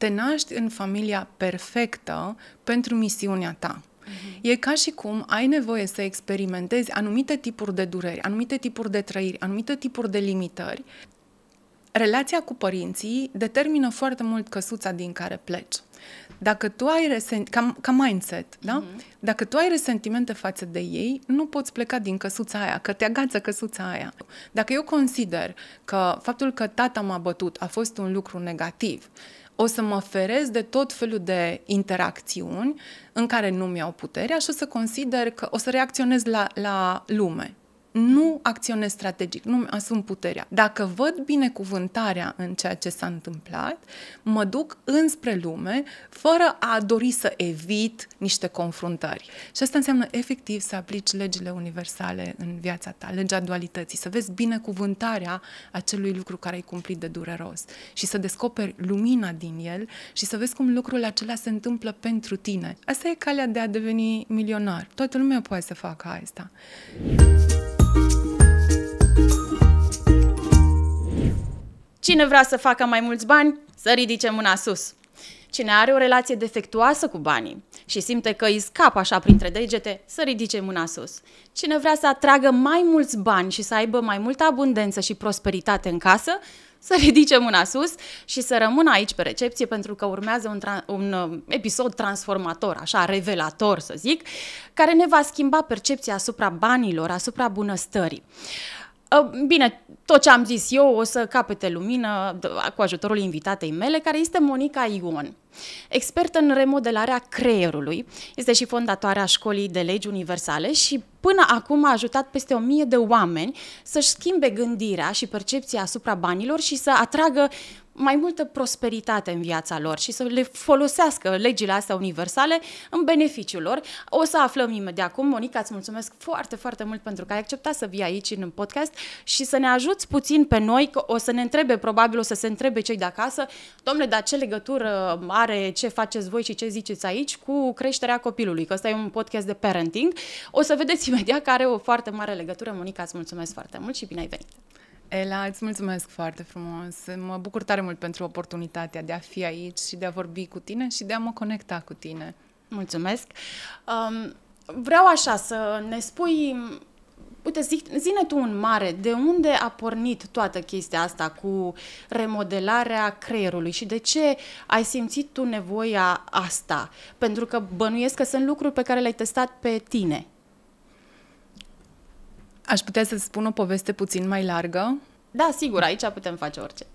te naști în familia perfectă pentru misiunea ta. Mhm. E ca și cum ai nevoie să experimentezi anumite tipuri de dureri, anumite tipuri de trăiri, anumite tipuri de limitări. Relația cu părinții determină foarte mult căsuța din care pleci. Dacă tu ai resent, ca, ca mindset, da? Mm-hmm. Dacă tu ai resentimente față de ei, nu poți pleca din căsuța aia, că te agață căsuța aia. Dacă eu consider că faptul că tata m-a bătut a fost un lucru negativ, o să mă ferez de tot felul de interacțiuni în care nu mi-au puterea și o să consider că o să reacționez la, la lume nu acționez strategic, nu asum puterea. Dacă văd binecuvântarea în ceea ce s-a întâmplat, mă duc înspre lume fără a dori să evit niște confruntări. Și asta înseamnă efectiv să aplici legile universale în viața ta, legea dualității, să vezi binecuvântarea acelui lucru care ai cumplit de dureros și să descoperi lumina din el și să vezi cum lucrul acela se întâmplă pentru tine. Asta e calea de a deveni milionar. Toată lumea poate să facă asta. Cine vrea să facă mai mulți bani, să ridice mâna sus. Cine are o relație defectuoasă cu banii și simte că îi scapă așa printre degete, să ridice mâna sus. Cine vrea să atragă mai mulți bani și să aibă mai multă abundență și prosperitate în casă, să ridice mâna sus și să rămână aici pe recepție pentru că urmează un, tra- un uh, episod transformator, așa, revelator să zic, care ne va schimba percepția asupra banilor, asupra bunăstării. Uh, Uh, bine, tot ce am zis eu o să capete lumină cu ajutorul invitatei mele, care este Monica Ion, expertă în remodelarea creierului. Este și fondatoarea școlii de legi universale și până acum a ajutat peste o mie de oameni să-și schimbe gândirea și percepția asupra banilor și să atragă mai multă prosperitate în viața lor și să le folosească legile astea universale în beneficiul lor. O să aflăm imediat acum. Monica, îți mulțumesc foarte, foarte mult pentru că ai acceptat să vii aici în podcast și să ne ajuți puțin pe noi, că o să ne întrebe, probabil o să se întrebe cei de acasă, domnule, dar ce legătură are ce faceți voi și ce ziceți aici cu creșterea copilului, că ăsta e un podcast de parenting. O să vedeți imediat că are o foarte mare legătură. Monica, îți mulțumesc foarte mult și bine ai venit! Ela, îți mulțumesc foarte frumos. Mă bucur tare mult pentru oportunitatea de a fi aici și de a vorbi cu tine și de a mă conecta cu tine. Mulțumesc. Um, vreau așa să ne spui, uite, zi, zine tu un mare, de unde a pornit toată chestia asta cu remodelarea creierului și de ce ai simțit tu nevoia asta? Pentru că bănuiesc că sunt lucruri pe care le-ai testat pe tine. Aș putea să spun o poveste puțin mai largă? Da, sigur, aici putem face orice.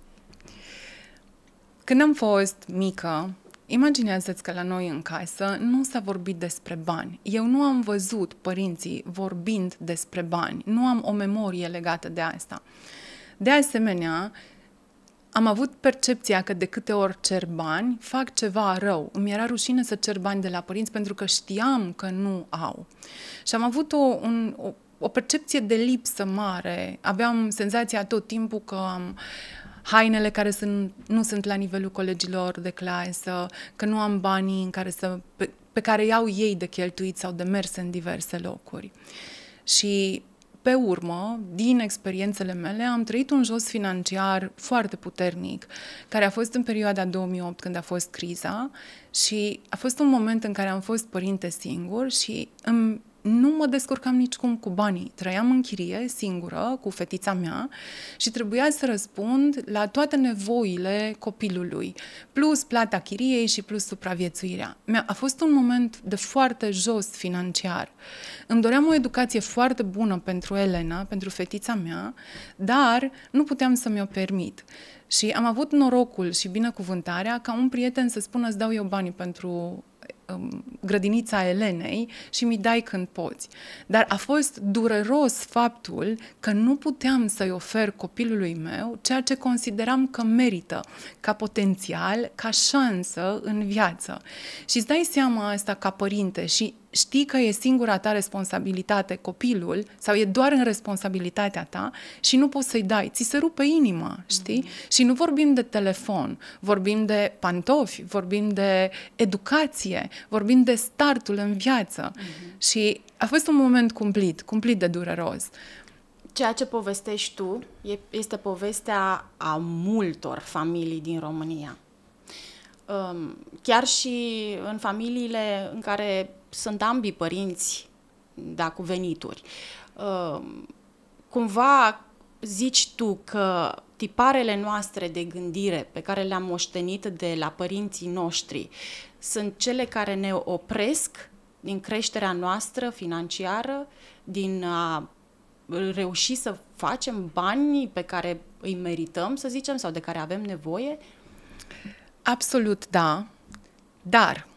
Când am fost mică, imaginează-ți că la noi în casă nu s-a vorbit despre bani. Eu nu am văzut părinții vorbind despre bani, nu am o memorie legată de asta. De asemenea, am avut percepția că de câte ori cer bani, fac ceva rău. Îmi era rușine să cer bani de la părinți pentru că știam că nu au. Și am avut o, un, o o percepție de lipsă mare. Aveam senzația tot timpul că am hainele care sunt, nu sunt la nivelul colegilor de clasă, că nu am banii în care să, pe, pe care iau ei de cheltuit sau de mers în diverse locuri. Și pe urmă, din experiențele mele, am trăit un jos financiar foarte puternic, care a fost în perioada 2008, când a fost criza, și a fost un moment în care am fost părinte singur și îmi nu mă descurcam nicicum cu banii. Trăiam în chirie, singură, cu fetița mea și trebuia să răspund la toate nevoile copilului, plus plata chiriei și plus supraviețuirea. A fost un moment de foarte jos financiar. Îmi doream o educație foarte bună pentru Elena, pentru fetița mea, dar nu puteam să mi-o permit. Și am avut norocul și binecuvântarea ca un prieten să spună îți dau eu banii pentru Um, grădinița Elenei și mi dai când poți. Dar a fost dureros faptul că nu puteam să-i ofer copilului meu ceea ce consideram că merită, ca potențial, ca șansă în viață. Și îți dai seama asta ca părinte și știi că e singura ta responsabilitate copilul sau e doar în responsabilitatea ta și nu poți să-i dai. Ți se rupe inima, știi? Mm-hmm. Și nu vorbim de telefon, vorbim de pantofi, vorbim de educație, vorbim de startul în viață. Mm-hmm. Și a fost un moment cumplit, cumplit de dureros. Ceea ce povestești tu este povestea a multor familii din România Um, chiar și în familiile în care sunt ambii părinți, da, cu venituri, um, cumva zici tu că tiparele noastre de gândire pe care le-am moștenit de la părinții noștri sunt cele care ne opresc din creșterea noastră financiară, din a reuși să facem banii pe care îi merităm, să zicem, sau de care avem nevoie? Absolut da, dar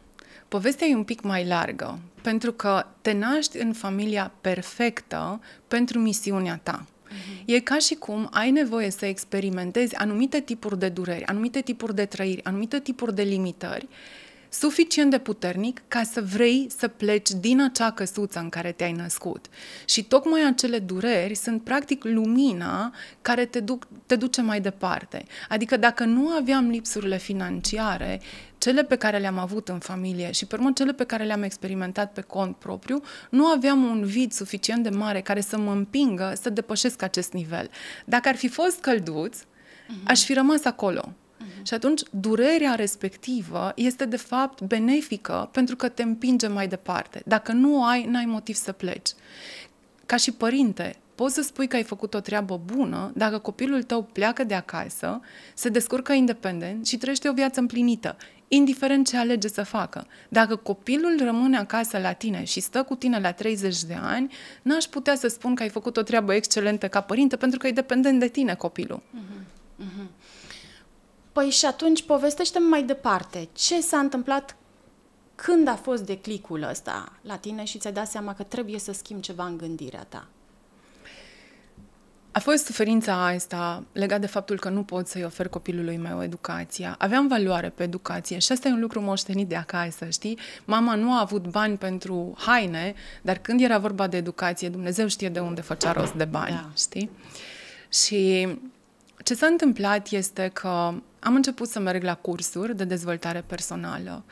povestea e un pic mai largă, pentru că te naști în familia perfectă pentru misiunea ta. Mhm. E ca și cum ai nevoie să experimentezi anumite tipuri de dureri, anumite tipuri de trăiri, anumite tipuri de limitări suficient de puternic ca să vrei să pleci din acea căsuță în care te-ai născut. Și tocmai acele dureri sunt practic lumina care te, duc, te duce mai departe. Adică dacă nu aveam lipsurile financiare, cele pe care le-am avut în familie și, pe urmă, cele pe care le-am experimentat pe cont propriu, nu aveam un vid suficient de mare care să mă împingă să depășesc acest nivel. Dacă ar fi fost călduț, mhm. aș fi rămas acolo și atunci durerea respectivă este de fapt benefică pentru că te împinge mai departe. Dacă nu ai, n-ai motiv să pleci. Ca și părinte, poți să spui că ai făcut o treabă bună dacă copilul tău pleacă de acasă, se descurcă independent și trăiește o viață împlinită, indiferent ce alege să facă. Dacă copilul rămâne acasă la tine și stă cu tine la 30 de ani, n-aș putea să spun că ai făcut o treabă excelentă ca părinte pentru că e dependent de tine copilul. Uh-huh. Uh-huh. Păi și atunci povestește mai departe. Ce s-a întâmplat când a fost declicul ăsta la tine și ți-ai dat seama că trebuie să schimbi ceva în gândirea ta? A fost suferința asta legată de faptul că nu pot să-i ofer copilului meu educația. Aveam valoare pe educație și asta e un lucru moștenit de acasă, știi? Mama nu a avut bani pentru haine, dar când era vorba de educație, Dumnezeu știe de unde făcea rost de bani, da. știi? Și ce s-a întâmplat este că am început să merg la cursuri de dezvoltare personală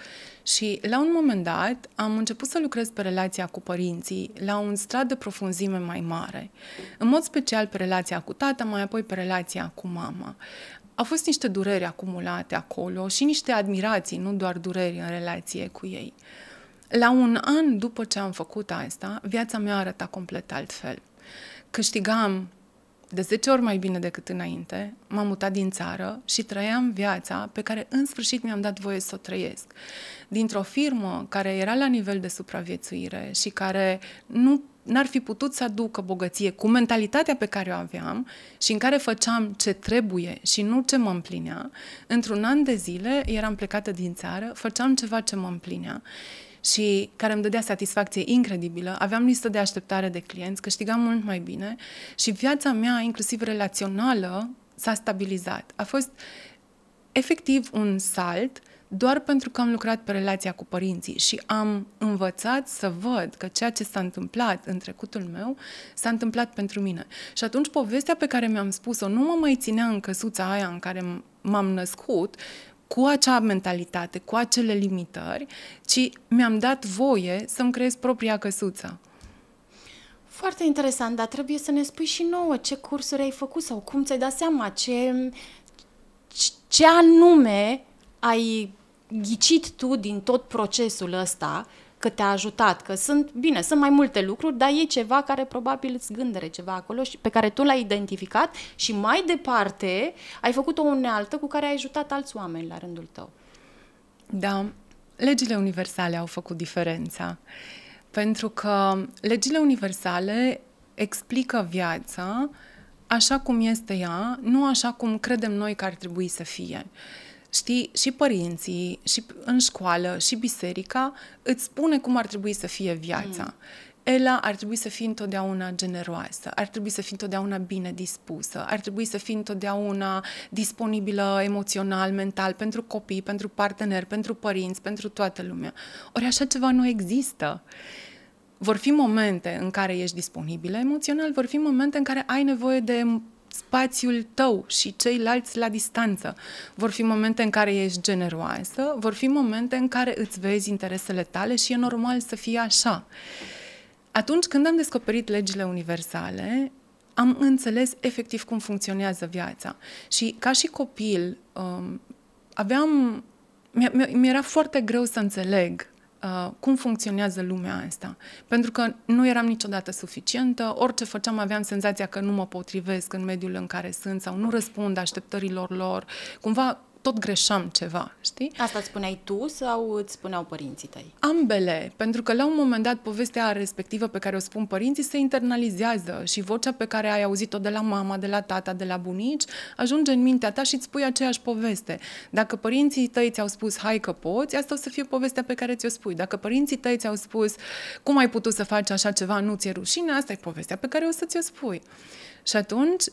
și la un moment dat am început să lucrez pe relația cu părinții la un strat de profunzime mai mare, în mod special pe relația cu tata, mai apoi pe relația cu mama. Au fost niște dureri acumulate acolo și niște admirații, nu doar dureri în relație cu ei. La un an după ce am făcut asta, viața mea arăta complet altfel. Câștigam de 10 ori mai bine decât înainte, m-am mutat din țară și trăiam viața pe care în sfârșit mi-am dat voie să o trăiesc. Dintr-o firmă care era la nivel de supraviețuire și care nu n-ar fi putut să aducă bogăție cu mentalitatea pe care o aveam și în care făceam ce trebuie și nu ce mă împlinea, într-un an de zile eram plecată din țară, făceam ceva ce mă împlinea și care îmi dădea satisfacție incredibilă. Aveam listă de așteptare de clienți, câștigam mult mai bine și viața mea, inclusiv relațională, s-a stabilizat. A fost efectiv un salt doar pentru că am lucrat pe relația cu părinții și am învățat să văd că ceea ce s-a întâmplat în trecutul meu s-a întâmplat pentru mine. Și atunci povestea pe care mi-am spus-o nu mă mai ținea în căsuța aia în care m-am născut cu acea mentalitate, cu acele limitări, ci mi-am dat voie să-mi creez propria căsuță. Foarte interesant, dar trebuie să ne spui și nouă ce cursuri ai făcut sau cum ți-ai dat seama, ce, ce anume ai ghicit tu din tot procesul ăsta că te-a ajutat, că sunt, bine, sunt mai multe lucruri, dar e ceva care probabil îți gândere ceva acolo și pe care tu l-ai identificat și mai departe ai făcut o unealtă cu care ai ajutat alți oameni la rândul tău. Da, legile universale au făcut diferența. Pentru că legile universale explică viața așa cum este ea, nu așa cum credem noi că ar trebui să fie. Uh, Știi, și părinții, și în școală, și biserica îți spune cum ar trebui să fie viața. Mm. Ela ar trebui să fie întotdeauna generoasă, ar trebui să fie întotdeauna bine dispusă, ar trebui să fie întotdeauna disponibilă emoțional, mental, pentru copii, pentru parteneri, pentru părinți, pentru toată lumea. Ori așa ceva nu există. Vor fi momente în care ești disponibilă emoțional, vor fi momente în care ai nevoie de spațiul tău și ceilalți la distanță. Vor fi momente în care ești generoasă, vor fi momente în care îți vezi interesele tale și e normal să fie așa. Atunci când am descoperit legile universale, am înțeles efectiv cum funcționează viața. Și ca și copil, um, aveam mi-era foarte greu să înțeleg Uh, cum funcționează lumea asta. Pentru că nu eram niciodată suficientă, orice făceam aveam senzația că nu mă potrivesc în mediul în care sunt sau nu răspund așteptărilor lor. Cumva tot greșeam ceva, știi? Asta îți spuneai tu sau îți spuneau părinții tăi? Ambele, pentru că la un moment dat povestea respectivă pe care o spun părinții se internalizează și vocea pe care ai auzit-o de la mama, de la tata, de la bunici, ajunge în mintea ta și îți spui aceeași poveste. Dacă părinții tăi ți-au spus hai că poți, asta o să fie povestea pe care ți-o spui. Dacă părinții tăi ți-au spus cum ai putut să faci așa ceva, nu ți-e rușine, asta e povestea pe care o să ți-o spui. Și atunci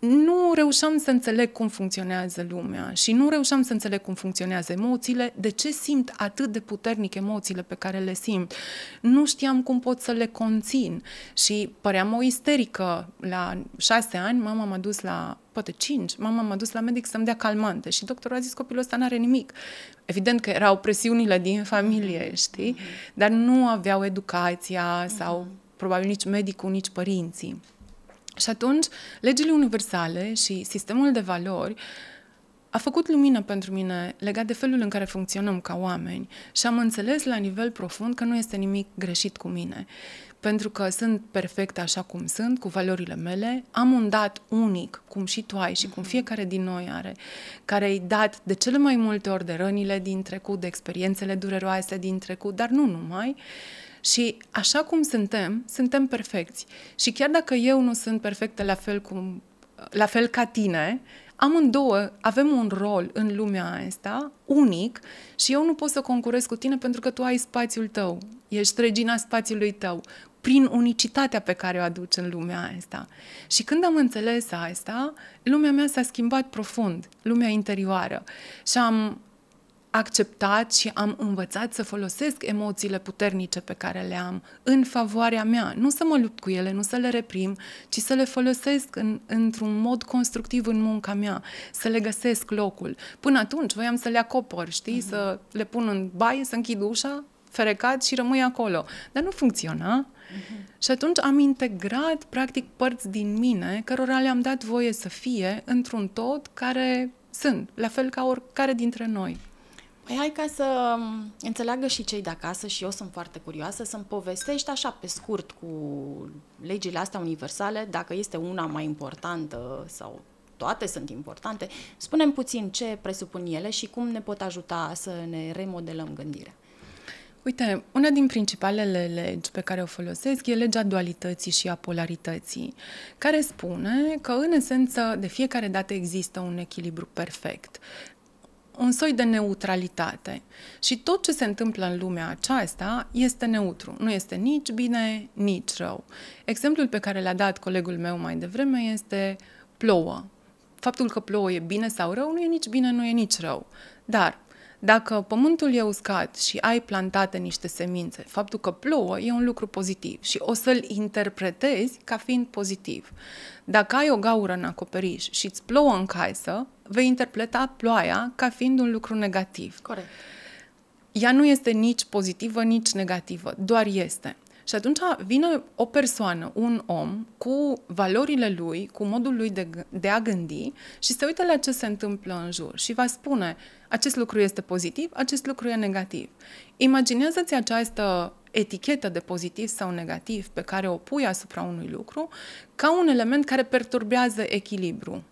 nu reușeam să înțeleg cum funcționează lumea și nu reușeam să înțeleg cum funcționează emoțiile, de ce simt atât de puternic emoțiile pe care le simt. Nu știam cum pot să le conțin și păream o isterică. La șase ani mama m-a dus la poate cinci, mama m-a dus la medic să-mi dea calmante și doctorul a zis copilul ăsta n-are nimic. Evident că erau presiunile din mm-hmm. familie, știi? Mm-hmm. Dar nu aveau educația sau mm-hmm. probabil nici medicul, nici părinții. Și atunci, legile universale și sistemul de valori a făcut lumină pentru mine legat de felul în care funcționăm ca oameni și am înțeles la nivel profund că nu este nimic greșit cu mine. Pentru că sunt perfect așa cum sunt, cu valorile mele, am un dat unic, cum și tu ai și cum mhm. fiecare din noi are, care e dat de cele mai multe ori de rănile din trecut, de experiențele dureroase din trecut, dar nu numai. Și așa cum suntem, suntem perfecți. Și chiar dacă eu nu sunt perfectă la fel, cum, la fel ca tine, amândouă avem un rol în lumea asta, unic, și eu nu pot să concurez cu tine pentru că tu ai spațiul tău. Ești regina spațiului tău, prin unicitatea pe care o aduci în lumea asta. Și când am înțeles asta, lumea mea s-a schimbat profund, lumea interioară. Și am acceptat și am învățat să folosesc emoțiile puternice pe care le am în favoarea mea. Nu să mă lupt cu ele, nu să le reprim, ci să le folosesc în, într-un mod constructiv în munca mea, să le găsesc locul. Până atunci voiam să le acopăr, știi, mm-hmm. să le pun în baie, să închid ușa, ferecat și rămâi acolo. Dar nu funcționa. Uh-huh. Și atunci am integrat, practic, părți din mine, cărora le-am dat voie să fie într-un tot care sunt, la fel ca oricare dintre noi. Păi hai ca să um, înțeleagă și cei de acasă și eu sunt foarte curioasă, să-mi povestești așa pe scurt cu legile astea universale, dacă este una mai importantă sau toate sunt importante, spunem puțin ce presupun ele și cum ne pot ajuta să ne remodelăm gândirea. Uite, una din principalele legi pe care o folosesc e legea dualității și a polarității, care spune că, în esență, de fiecare dată există un echilibru perfect un soi de neutralitate. Și tot ce se întâmplă în lumea aceasta este neutru. Nu este nici bine, nici rău. Exemplul pe care l-a dat colegul meu mai devreme este plouă. Faptul că plouă e bine sau rău nu e nici bine, nu e nici rău. Dar dacă pământul e uscat și ai plantate niște semințe, faptul că plouă e un lucru pozitiv și o să-l interpretezi ca fiind pozitiv. Dacă ai o gaură în acoperiș și îți plouă în casă, vei interpreta ploaia ca fiind un lucru negativ. Corect. Ea nu este nici pozitivă, nici negativă, doar este. Și atunci vine o persoană, un om, cu valorile lui, cu modul lui de, de a gândi și se uită la ce se întâmplă în jur și va spune, acest lucru este pozitiv, acest lucru e negativ. Imaginează-ți această etichetă de pozitiv sau negativ pe care o pui asupra unui lucru ca un element care perturbează echilibru.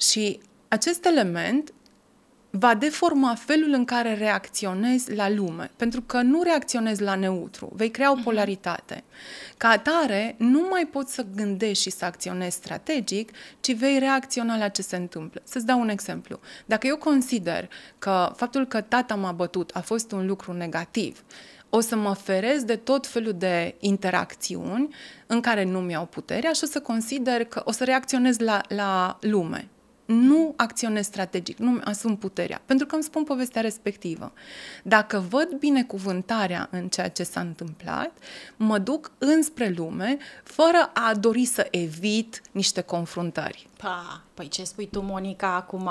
Și acest element va deforma felul în care reacționezi la lume, pentru că nu reacționezi la neutru, vei crea o mhm. polaritate. Ca atare, nu mai poți să gândești și să acționezi strategic, ci vei reacționa la ce se întâmplă. Să-ți dau un exemplu. Dacă eu consider că faptul că tata m-a bătut a fost un lucru negativ, o să mă ferez de tot felul de interacțiuni în care nu mi-au puterea și o să consider că o să reacționez la, la lume nu acționez strategic, nu asum puterea, pentru că îmi spun povestea respectivă. Dacă văd binecuvântarea în ceea ce s-a întâmplat, mă duc înspre lume fără a dori să evit niște confruntări. Pa, păi ce spui tu, Monica, acum?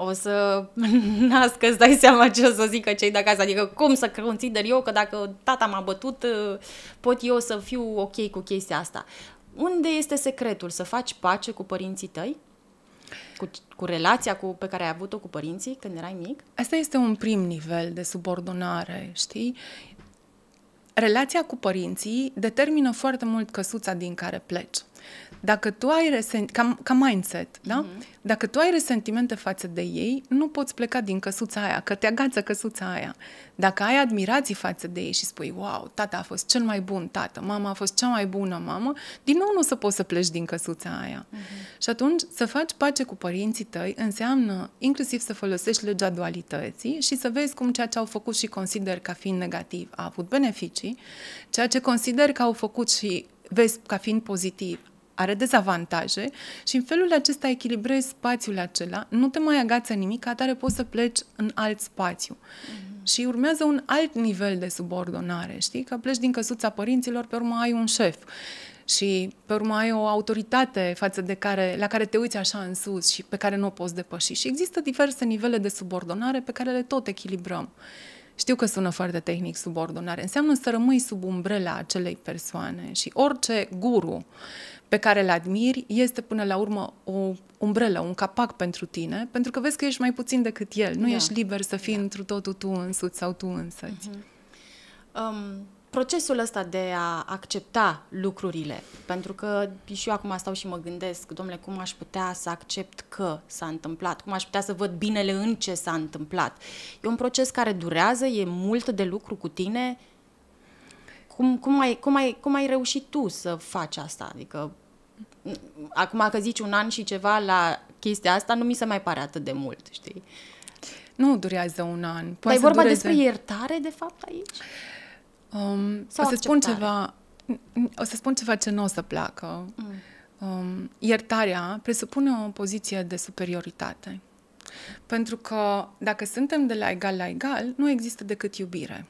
o să nască, îți dai seama ce o să zică cei de acasă. Adică cum să consider eu că dacă tata m-a bătut, pot eu să fiu ok cu chestia asta. Unde este secretul? Să faci pace cu părinții tăi? Cu, cu relația cu, pe care ai avut-o cu părinții când erai mic? Asta este un prim nivel de subordonare, știi? Relația cu părinții determină foarte mult căsuța din care pleci. Dacă tu ai resent, ca, ca mindset, da? Uh-huh. Dacă tu ai resentimente față de ei, nu poți pleca din căsuța aia, că te agață căsuța aia. Dacă ai admirații față de ei și spui, wow, tata a fost cel mai bun tată, mama a fost cea mai bună mamă, din nou nu o să poți să pleci din căsuța aia. Uh-huh. Și atunci, să faci pace cu părinții tăi înseamnă inclusiv să folosești legea dualității și să vezi cum ceea ce au făcut și consider ca fiind negativ a avut beneficii, ceea ce consider că au făcut și vezi ca fiind pozitiv, are dezavantaje și în felul acesta echilibrezi spațiul acela, nu te mai agață nimic, atare poți să pleci în alt spațiu. Mm-hmm. Și urmează un alt nivel de subordonare, știi? Că pleci din căsuța părinților, pe urmă ai un șef și pe urmă ai o autoritate față de care, la care te uiți așa în sus și pe care nu o poți depăși. Și există diverse nivele de subordonare pe care le tot echilibrăm. Știu că sună foarte tehnic subordonare. Înseamnă să rămâi sub umbrela acelei persoane și orice guru pe care îl admiri este până la urmă o umbrelă, un capac pentru tine, pentru că vezi că ești mai puțin decât el. Nu da. ești liber să fii da. întru totul tu însuți sau tu însăți. Uh-huh. Um, procesul ăsta de a accepta lucrurile, pentru că și eu acum stau și mă gândesc, domnule, cum aș putea să accept că s-a întâmplat, cum aș putea să văd binele în ce s-a întâmplat. E un proces care durează, e mult de lucru cu tine. Cum, cum, ai, cum, ai, cum ai reușit tu să faci asta? Adică, acum că zici un an și ceva la chestia asta, nu mi se mai pare atât de mult, știi? Nu durează un an. Poate Dar e vorba dureze. despre iertare, de fapt, aici? Um, o să spun ceva. O să spun ceva ce nu o să placă. Mm. Um, iertarea presupune o poziție de superioritate. Pentru că dacă suntem de la egal la egal, nu există decât iubire.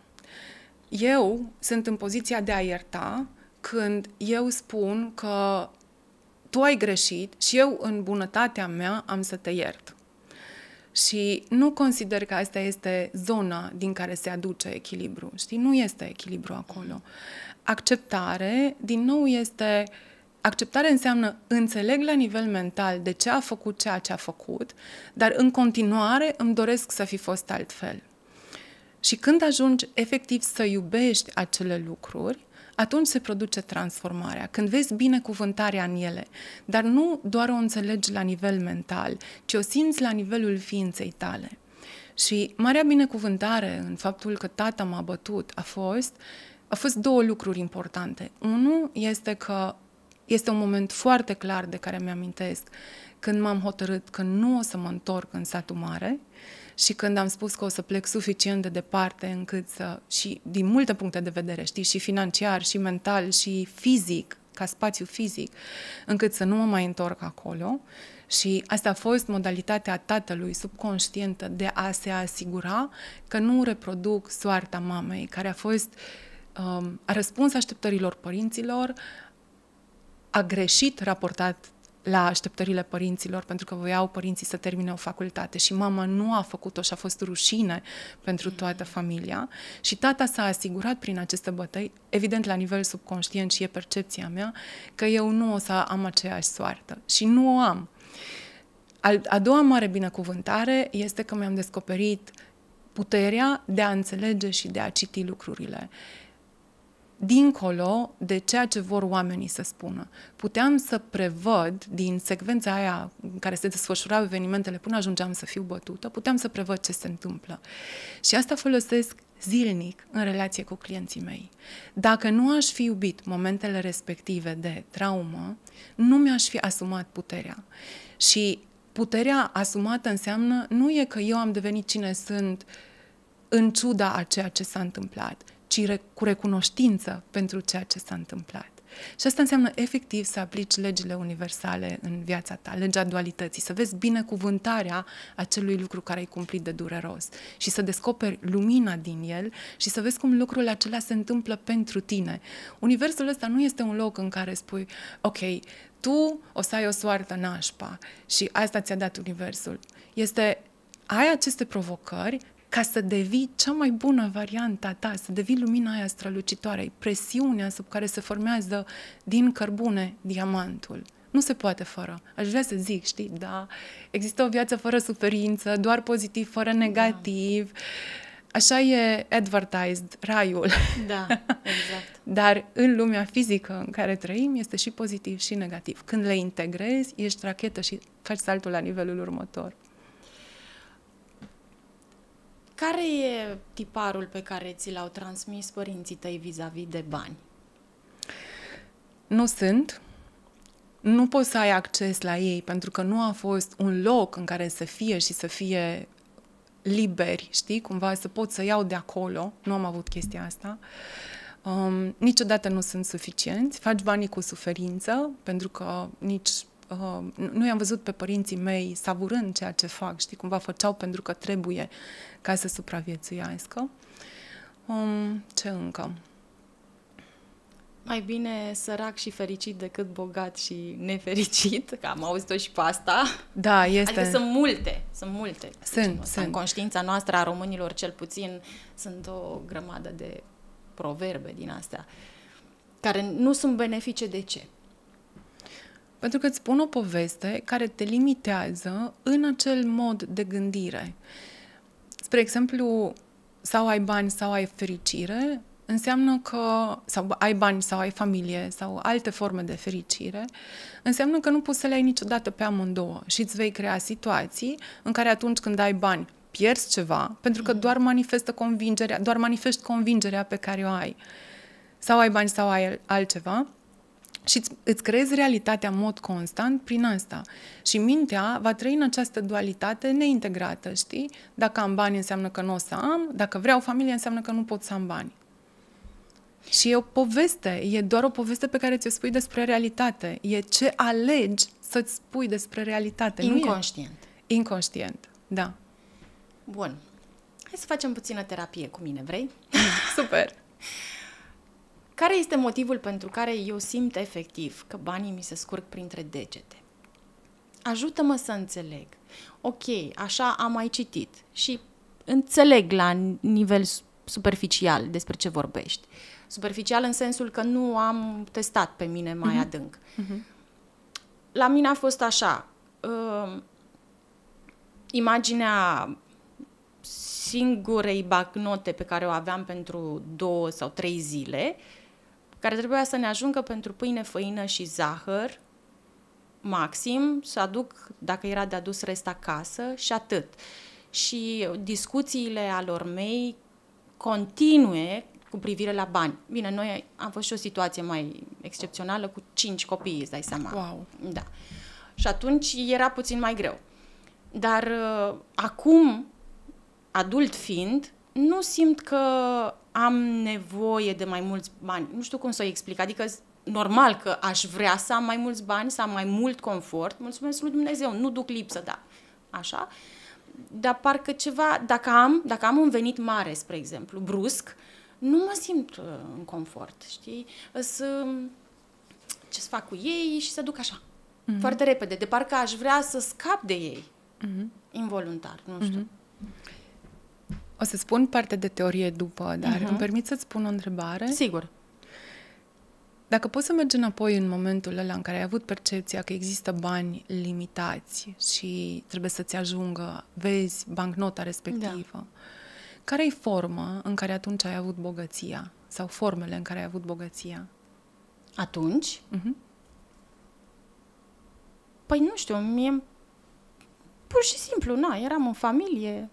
Eu sunt în poziția de a ierta când eu spun că tu ai greșit și eu, în bunătatea mea, am să te iert. Și nu consider că asta este zona din care se aduce echilibru. Știi, nu este echilibru acolo. Acceptare, din nou, este. Acceptare înseamnă înțeleg la nivel mental de ce a făcut ceea ce a făcut, dar în continuare îmi doresc să fi fost altfel. Și când ajungi efectiv să iubești acele lucruri, atunci se produce transformarea, când vezi binecuvântarea în ele, dar nu doar o înțelegi la nivel mental, ci o simți la nivelul ființei tale. Și marea binecuvântare în faptul că tata m-a bătut a fost, a fost două lucruri importante. Unul este că este un moment foarte clar de care mi-amintesc când m-am hotărât că nu o să mă întorc în satul mare și când am spus că o să plec suficient de departe încât să, și din multe puncte de vedere, știi, și financiar, și mental, și fizic, ca spațiu fizic, încât să nu mă mai întorc acolo. Și asta a fost modalitatea tatălui subconștientă de a se asigura că nu reproduc soarta mamei, care a fost um, a răspuns așteptărilor părinților, a greșit raportat la așteptările părinților, pentru că voiau părinții să termine o facultate și mama nu a făcut-o și a fost rușine pentru toată mm. familia și tata s-a asigurat prin aceste bătăi, evident la nivel subconștient și e percepția mea, că eu nu o să am aceeași soartă și nu o am. a doua mare binecuvântare este că mi-am descoperit puterea de a înțelege și de a citi lucrurile dincolo de ceea ce vor oamenii să spună. Puteam să prevăd din secvența aia în care se desfășurau evenimentele până ajungeam să fiu bătută, puteam să prevăd ce se întâmplă. Și asta folosesc zilnic în relație cu clienții mei. Dacă nu aș fi iubit momentele respective de traumă, nu mi-aș fi asumat puterea. Și puterea asumată înseamnă nu e că eu am devenit cine sunt în ciuda a ceea ce s-a întâmplat, ci cu recunoștință pentru ceea ce s-a întâmplat. Și asta înseamnă efectiv să aplici legile universale în viața ta, legea dualității, să vezi binecuvântarea acelui lucru care ai cumplit de dureros și să descoperi lumina din el și să vezi cum lucrul acela se întâmplă pentru tine. Universul ăsta nu este un loc în care spui, ok, tu o să ai o soartă nașpa și asta ți-a dat Universul. Este ai aceste provocări, ca să devii cea mai bună variantă a ta, să devii lumina aia strălucitoare, presiunea sub care se formează din cărbune diamantul. Nu se poate fără. Aș vrea să zic, știi, da, există o viață fără suferință, doar pozitiv, fără da. negativ. Da. Așa e advertised, raiul. Da, exact. Dar în lumea fizică în care trăim este și pozitiv și negativ. Când le integrezi, ești rachetă și faci saltul la nivelul următor. Care e tiparul pe care ți l-au transmis părinții tăi vis-a-vis -vis de bani? Nu sunt. Nu poți să ai acces la ei pentru că nu a fost un loc în care să fie și să fie liberi, știi, cumva să pot să iau de acolo. Nu am avut chestia asta. Um, niciodată nu sunt suficienți. Faci banii cu suferință pentru că nici Uh, nu i-am văzut pe părinții mei savurând ceea ce fac, știi, cumva făceau pentru că trebuie ca să supraviețuiască. Um, ce încă? Mai bine sărac și fericit decât bogat și nefericit, că am auzit-o și pe asta. Da, este. Adică sunt multe, sunt multe. Sunt, deci, sunt. În conștiința noastră a românilor, cel puțin, sunt o grămadă de proverbe din astea, care nu sunt benefice de ce? Pentru că îți spun o poveste care te limitează în acel mod de gândire. Spre exemplu, sau ai bani sau ai fericire, înseamnă că, sau ai bani sau ai familie sau alte forme de fericire, înseamnă că nu poți să le ai niciodată pe amândouă și îți vei crea situații în care atunci când ai bani pierzi ceva, pentru că mm. doar manifestă convingerea, doar manifesti convingerea pe care o ai. Sau ai bani sau ai altceva, și îți, îți creezi realitatea în mod constant prin asta. Și mintea va trăi în această dualitate neintegrată, știi? Dacă am bani înseamnă că nu o să am, dacă vreau familie înseamnă că nu pot să am bani. Și e o poveste, e doar o poveste pe care ți-o spui despre realitate. E ce alegi să-ți spui despre realitate. Inconștient. Nu e? Inconștient, da. Bun. Hai să facem puțină terapie cu mine, vrei? Super! Care este motivul pentru care eu simt efectiv că banii mi se scurg printre degete? Ajută-mă să înțeleg. Ok, așa am mai citit și înțeleg la nivel superficial despre ce vorbești. Superficial în sensul că nu am testat pe mine mai uh-huh. adânc. Uh-huh. La mine a fost așa. Uh, imaginea singurei bacnote pe care o aveam pentru două sau trei zile uh, care trebuia să ne ajungă pentru pâine, făină și zahăr, maxim, să aduc, dacă era de adus rest acasă, și atât. Și discuțiile alor mei continue cu privire la bani. Bine, noi am fost și o situație mai excepțională cu cinci copii, îți dai seama. Wow. Da. Și atunci era puțin mai greu. Dar uh, acum, adult fiind, nu simt că am nevoie de mai mulți bani. Nu știu cum să o explic, adică normal că aș vrea să am mai mulți bani, să am mai mult confort, mulțumesc lui Dumnezeu, nu duc lipsă, da, așa, dar parcă ceva, dacă am, dacă am un venit mare, spre exemplu, brusc, nu mă simt uh, în confort, știi? Să ce să fac cu ei și să duc așa, mm-hmm. foarte repede, de parcă aș vrea să scap de ei, mm-hmm. involuntar, nu știu. Mm-hmm. O să spun parte de teorie după, dar uh-huh. îmi permit să-ți pun o întrebare? Sigur. Dacă poți să mergi înapoi în momentul ăla în care ai avut percepția că există bani limitați și trebuie să-ți ajungă, vezi bancnota respectivă, da. care-i forma în care atunci ai avut bogăția? Sau formele în care ai avut bogăția? Atunci? Uh-huh. Păi nu știu, mie pur și simplu, na, eram în familie,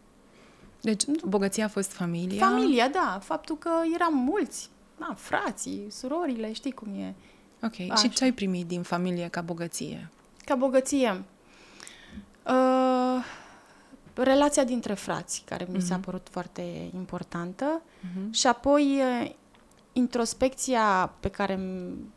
deci bogăția a fost familia? Familia, da. Faptul că eram mulți. Da, frații, surorile, știi cum e. Ok. Așa. Și ce ai primit din familie ca bogăție? Ca bogăție? Uh, relația dintre frați, care mi s-a mhm. părut foarte importantă. Uh-huh. Și apoi uh, introspecția pe care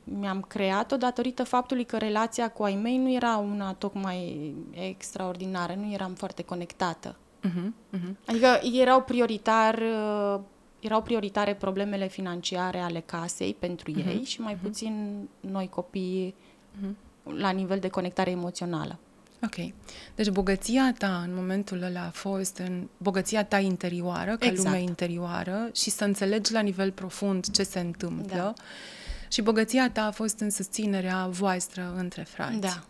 mi-am creat-o datorită faptului că relația cu ai mei nu era una tocmai extraordinară, nu eram foarte conectată. Uh-huh, uh-huh. Adică erau prioritar uh, erau prioritare problemele financiare ale casei pentru uh-huh. ei și mai uh-huh. puțin noi copii uh-huh. la nivel de conectare emoțională. Ok. Deci bogăția ta în momentul ăla a fost în bogăția ta interioară, ca exact. lumea interioară și să înțelegi la nivel profund ce se întâmplă. Da. Și bogăția ta a fost în susținerea voastră între frați. Da.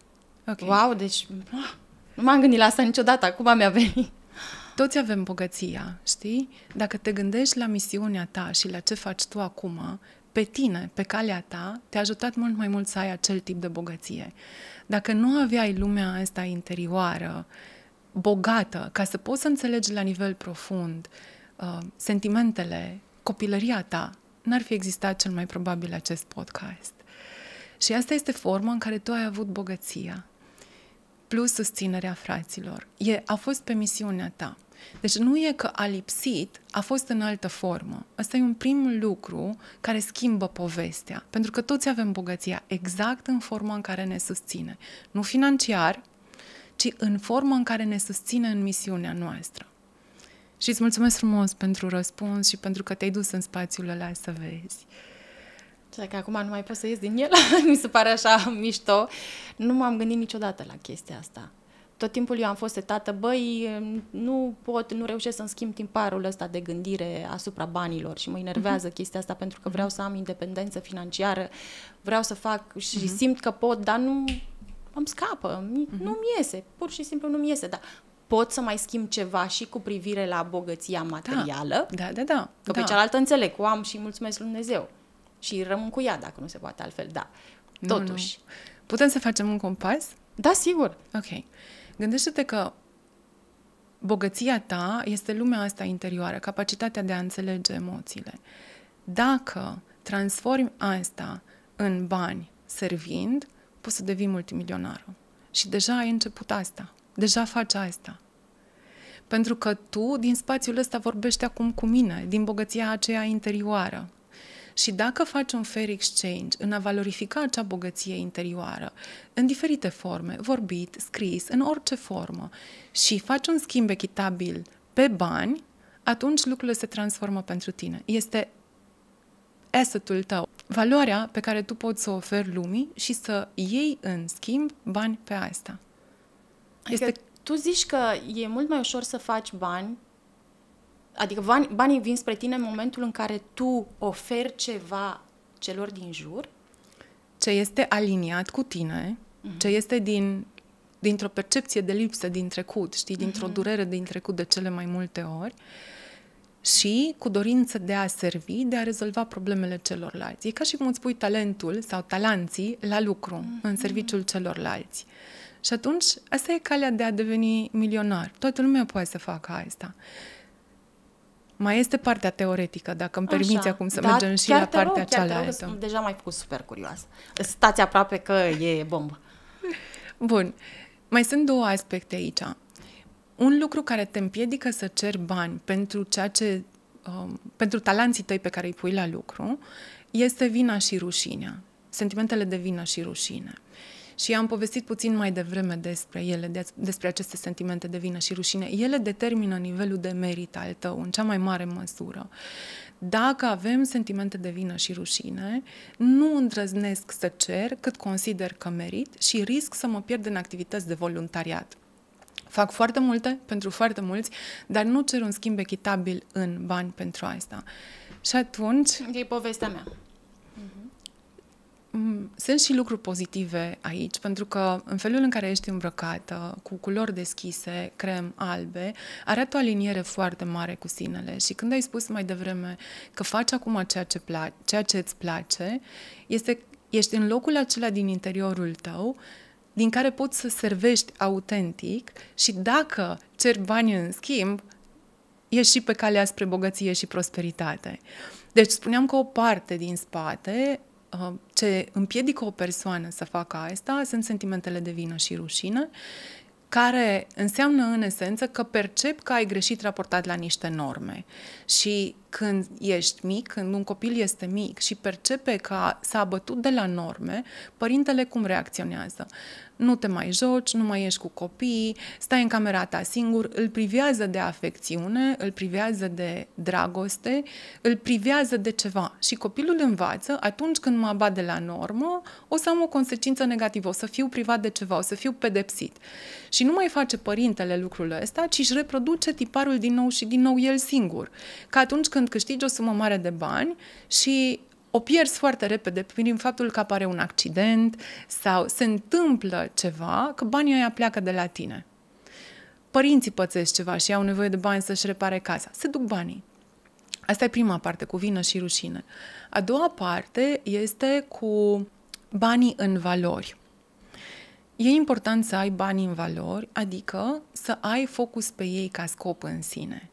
Okay. Wow, deci ah, nu m-am gândit la asta niciodată, acum mi-a venit. Toți avem bogăția, știi? Dacă te gândești la misiunea ta și la ce faci tu acum, pe tine, pe calea ta, te-a ajutat mult mai mult să ai acel tip de bogăție. Dacă nu aveai lumea asta interioară, bogată, ca să poți să înțelegi la nivel profund uh, sentimentele, copilăria ta, n-ar fi existat cel mai probabil acest podcast. Și asta este forma în care tu ai avut bogăția, plus susținerea fraților. E, a fost pe misiunea ta. Deci nu e că a lipsit, a fost în altă formă. Asta e un prim lucru care schimbă povestea, pentru că toți avem bogăția exact în forma în care ne susține. Nu financiar, ci în forma în care ne susține în misiunea noastră. Și îți mulțumesc frumos pentru răspuns și pentru că te-ai dus în spațiul ăla să vezi. Și că acum nu mai pot să ies din el, mi se pare așa mișto. Nu m-am gândit niciodată la chestia asta tot timpul eu am fost setată, băi, nu pot, nu reușesc să-mi schimb timparul ăsta de gândire asupra banilor și mă enervează uh-huh. chestia asta pentru că mhm. vreau să am independență financiară, vreau să fac și uh-huh. simt că pot, dar nu îmi scapă, uh-huh. nu-mi iese, pur și simplu nu-mi iese, dar pot să mai schimb ceva și cu privire la bogăția da. materială. Da, da, da. da. Că da. pe cealaltă înțeleg, o am și mulțumesc Lui Dumnezeu. Și rămân cu ea dacă nu se poate altfel, da. Totuși. Nu, nu. Putem să facem un compas? Da, sigur. Ok. Gândește-te că bogăția ta este lumea asta interioară, capacitatea de a înțelege emoțiile. Dacă transformi asta în bani servind, poți să devii multimilionar. Și deja ai început asta. Deja faci asta. Pentru că tu, din spațiul ăsta, vorbești acum cu mine, din bogăția aceea interioară. Și dacă faci un fair exchange în a valorifica acea bogăție interioară, în diferite forme, vorbit, scris, în orice formă, și faci un schimb echitabil pe bani, atunci lucrurile se transformă pentru tine. Este asset-ul tău, valoarea pe care tu poți să o oferi lumii și să iei în schimb bani pe asta. Adică este... Adică tu zici că e mult mai ușor să faci bani Adică bani, banii vin spre tine în momentul în care tu oferi ceva celor din jur. Ce este aliniat cu tine, mm ce este din, dintr-o percepție de lipsă din trecut, știi, dintr-o mm-hmm. durere din trecut de cele mai multe ori, și cu dorință de a servi, de a rezolva problemele celorlalți. E ca și cum îți pui talentul sau talanții la lucru, mm-hmm. în serviciul celorlalți. Și atunci, asta e calea de a deveni milionar. Toată lumea poate să facă asta. Mai este partea teoretică, dacă îmi permiți Așa. acum să da, mergem și la partea rog, cealaltă. Chiar te rog, deja mai făcut super curioasă. Stați aproape că e bombă. Bun. Mai sunt două aspecte aici. Un lucru care te împiedică să ceri bani pentru ceea ce um, pentru talanții tăi pe care îi pui la lucru, este vina și rușinea. Sentimentele de vină și rușine. Uh, și am povestit puțin mai devreme despre ele, despre aceste sentimente de vină și rușine. Ele determină nivelul de merit al tău în cea mai mare măsură. Dacă avem sentimente de vină și rușine, nu îndrăznesc să cer cât consider că merit și risc să mă pierd în activități de voluntariat. Fac foarte multe pentru foarte mulți, dar nu cer un schimb echitabil în bani pentru asta. Și atunci... E povestea mea. Mm, sunt și lucruri pozitive aici, pentru că în felul în care ești îmbrăcată, cu culori deschise, crem albe, arată o aliniere foarte mare cu sinele. Și când ai spus mai devreme că faci acum ceea ce, pla- ceea ce îți place, este, ești în locul acela din interiorul tău din care poți să servești autentic și dacă cer bani în schimb, ești și pe calea spre bogăție și prosperitate. Deci spuneam că o parte din spate Uh, ce împiedică o persoană să facă asta sunt sentimentele de vină și rușine, care înseamnă în esență că percep că ai greșit raportat la niște norme. Și când ești mic, când un copil este mic și percepe că s-a bătut de la norme, părintele cum reacționează? nu te mai joci, nu mai ești cu copiii, stai în camera ta singur, îl privează de afecțiune, îl privează de dragoste, îl privează de ceva. Și copilul învață, atunci când mă abat de la normă, o să am o consecință negativă, o să fiu privat de ceva, o să fiu pedepsit. Și nu mai face părintele lucrul ăsta, ci își reproduce tiparul din nou și din nou el singur. Că atunci când câștigi o sumă mare de bani și o pierzi foarte repede prin faptul că apare un accident sau se întâmplă ceva, că banii ăia pleacă de la tine. Părinții pățesc ceva și au nevoie de bani să-și repare casa. Se duc banii. Asta e prima parte, cu vină și rușine. A doua parte este cu banii în valori. E important să ai banii în valori, adică să ai focus pe ei ca scop în sine.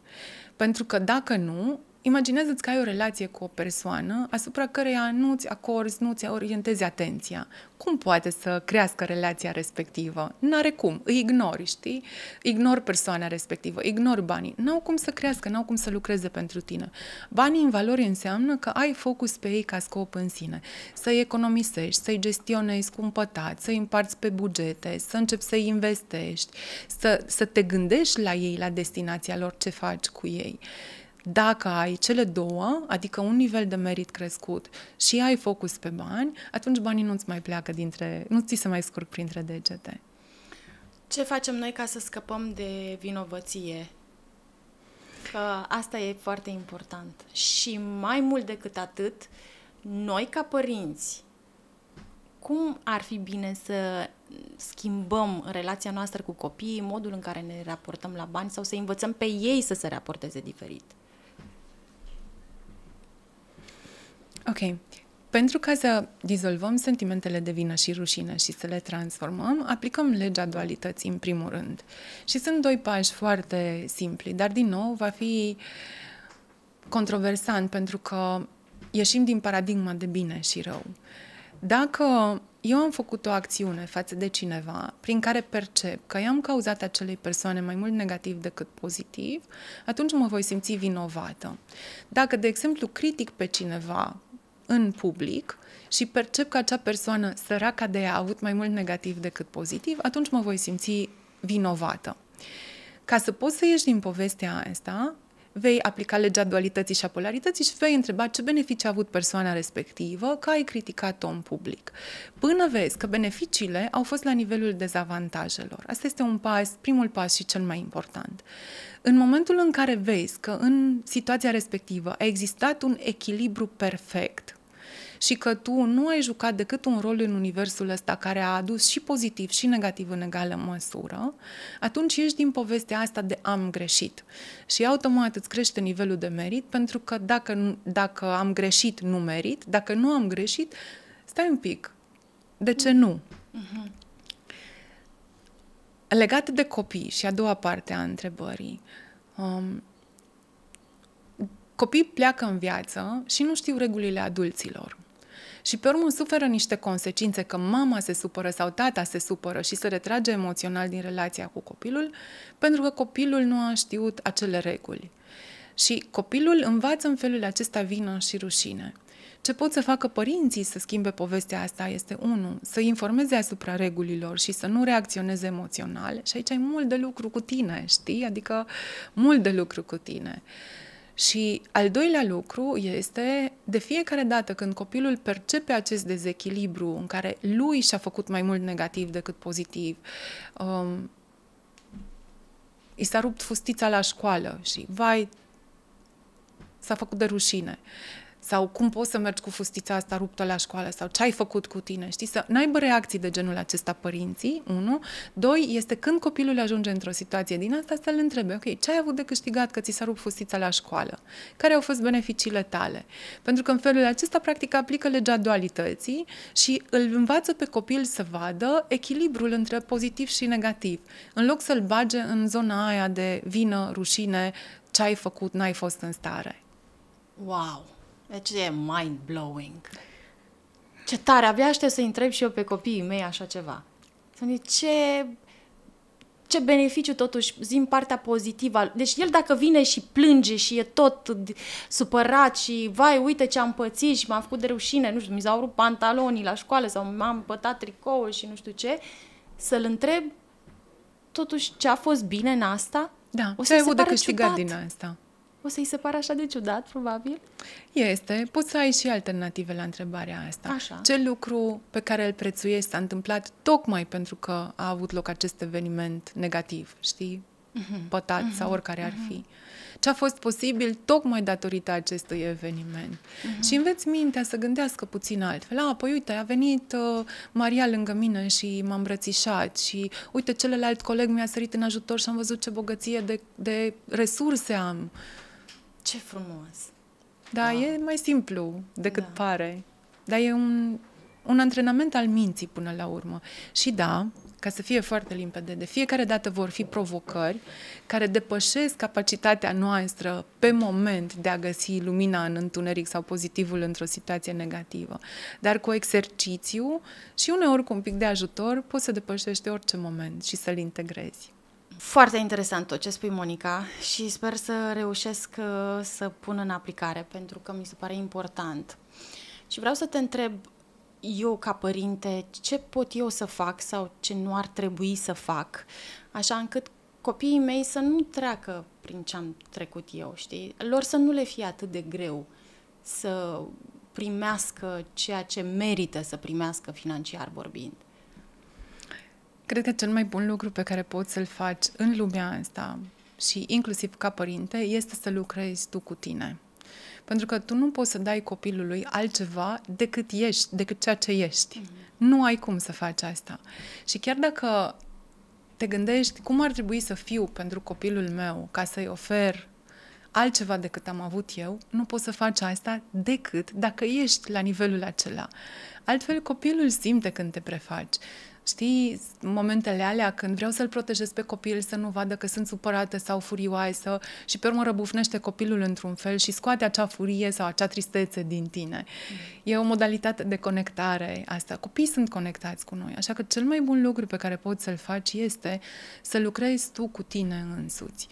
Pentru că dacă nu, imaginează-ți că ai o relație cu o persoană asupra căreia nu-ți acorzi, nu-ți orientezi atenția. Cum poate să crească relația respectivă? N-are cum, îi ignori, știi? Ignori persoana respectivă, ignori banii. N-au cum să crească, n-au cum să lucreze pentru tine. Banii în valori înseamnă că ai focus pe ei ca scop în sine. Să-i economisești, să-i gestionezi cu împătat, să-i împarți pe bugete, să începi să-i investești, să, să te gândești la ei, la destinația lor, ce faci cu ei. Dacă ai cele două, adică un nivel de merit crescut și ai focus pe bani, atunci banii nu-ți mai pleacă dintre, nu ți se mai scurg printre degete. Ce facem noi ca să scăpăm de vinovăție? Că asta e foarte important. Și mai mult decât atât, noi ca părinți, cum ar fi bine să schimbăm relația noastră cu copiii, modul în care ne raportăm la bani sau să învățăm pe ei să se raporteze diferit? Ok. Pentru ca să dizolvăm sentimentele de vină și rușine și să le transformăm, aplicăm legea dualității în primul rând. Și sunt doi pași foarte simpli, dar din nou va fi controversant pentru că ieșim din paradigma de bine și rău. Dacă eu am făcut o acțiune față de cineva prin care percep că i-am cauzat acelei persoane mai mult negativ decât pozitiv, atunci mă voi simți vinovată. Dacă, de exemplu, critic pe cineva în public și percep că acea persoană săraca de ea a avut mai mult negativ decât pozitiv, atunci mă voi simți vinovată. Ca să poți să ieși din povestea asta, vei aplica legea dualității și a polarității și vei întreba ce beneficii a avut persoana respectivă că ai criticat-o în public. Până vezi că beneficiile au fost la nivelul dezavantajelor. Asta este un pas, primul pas și cel mai important. În momentul în care vezi că în situația respectivă a existat un echilibru perfect și că tu nu ai jucat decât un rol în universul ăsta care a adus și pozitiv și negativ în egală măsură, atunci ești din povestea asta de am greșit. Și automat îți crește nivelul de merit, pentru că dacă, dacă am greșit, nu merit, dacă nu am greșit, stai un pic, de ce nu? uh Legat de copii și a doua parte a întrebării, um, copiii pleacă în viață și nu știu regulile adulților și pe urmă suferă niște consecințe că mama se supără sau tata se supără și se retrage emoțional din relația cu copilul pentru că copilul nu a știut acele reguli. Și copilul învață în felul acesta vină și rușine. Ce pot să facă părinții să schimbe povestea asta este, unul, să informeze asupra regulilor și să nu reacționeze emoțional. Și aici ai mult de lucru cu tine, știi? Adică mult de lucru cu tine. Uh, și al doilea lucru este, de fiecare dată când copilul percepe acest dezechilibru în care lui și-a făcut mai mult negativ decât pozitiv, um, i s-a rupt fustița la școală și, vai, s-a făcut de rușine. Sau cum poți să mergi cu fustița asta ruptă la școală? Sau ce ai făcut cu tine? Știi, să n-aibă reacții de genul acesta părinții, unu. Doi, este când copilul ajunge într-o situație din asta să-l întrebe, ok, ce ai avut de câștigat că ți s-a rupt fustița la școală? Care au fost beneficiile tale? Pentru că în felul acesta, practic, aplică legea dualității și îl învață pe copil să vadă echilibrul între pozitiv și negativ. În loc să-l bage în zona aia de vină, rușine, ce ai făcut, n-ai fost în stare. Wow! Deci e mind-blowing. Ce tare, abia aștept să întreb și eu pe copiii mei așa ceva. Să zic, ce, ce beneficiu totuși, zim partea pozitivă. Deci el dacă vine și plânge și e tot supărat și vai, uite ce am pățit și m-am făcut de rușine, nu știu, mi s-au rupt pantalonii la școală sau m-am pătat tricoul și nu știu ce, să-l întreb totuși ce a fost bine în asta? Da, o să ce ai câștigat din asta? o să-i se pare așa de ciudat, probabil? Este. Poți să ai și alternative la întrebarea asta. Așa. Ce lucru pe care îl prețuiești s-a întâmplat tocmai pentru că a avut loc acest eveniment negativ, știi? Uh-huh. Pătat uh-huh. sau mhm. oricare uh-huh. ar mhm. fi. Ce a fost posibil tocmai datorită acestui eveniment. Uh-huh. Și înveți mintea să gândească puțin altfel. A, păi uite, a venit uh, Maria lângă mine și m-a îmbrățișat și uite, celălalt coleg mi-a sărit în ajutor și am văzut ce bogăție de, de resurse am. Uh, ce frumos! Da, da. e mai simplu decât da. pare. Dar e un, un antrenament al minții până la urmă. Și da, ca să fie foarte limpede, de fiecare dată vor fi provocări care depășesc capacitatea noastră pe moment de a găsi lumina în întuneric sau pozitivul într-o situație negativă. Dar cu exercițiu și uneori cu un pic de ajutor poți să depășești orice moment și să-l integrezi. Foarte interesant tot ce spui, Monica, și sper să reușesc uh, să pun în aplicare, pentru că mi se pare important. Și vreau să te întreb, eu ca părinte, ce pot eu să fac sau ce nu ar trebui să fac, așa încât copiii mei să nu treacă prin ce am trecut eu, știi? Lor să nu le fie atât de greu să primească ceea ce merită să primească financiar vorbind. Cred că cel mai bun lucru pe care poți să-l faci în lumea asta și inclusiv ca părinte este să lucrezi tu cu tine. Pentru că tu nu poți să dai copilului altceva decât ești, decât ceea ce ești. Mm-hmm. Nu ai cum să faci asta. Și chiar dacă te gândești cum ar trebui să fiu pentru copilul meu ca să-i ofer altceva decât am avut eu, nu poți să faci asta decât dacă ești la nivelul acela. Altfel, copilul simte când te prefaci. Știi, momentele alea când vreau să-l protejez pe copil, să nu vadă că sunt supărată sau furioasă și pe urmă răbufnește copilul într-un fel și scoate acea furie sau acea tristețe din tine. Mm. E o modalitate de conectare asta. Copiii sunt conectați cu noi, așa că cel mai bun lucru pe care poți să-l faci este să lucrezi tu cu tine însuți.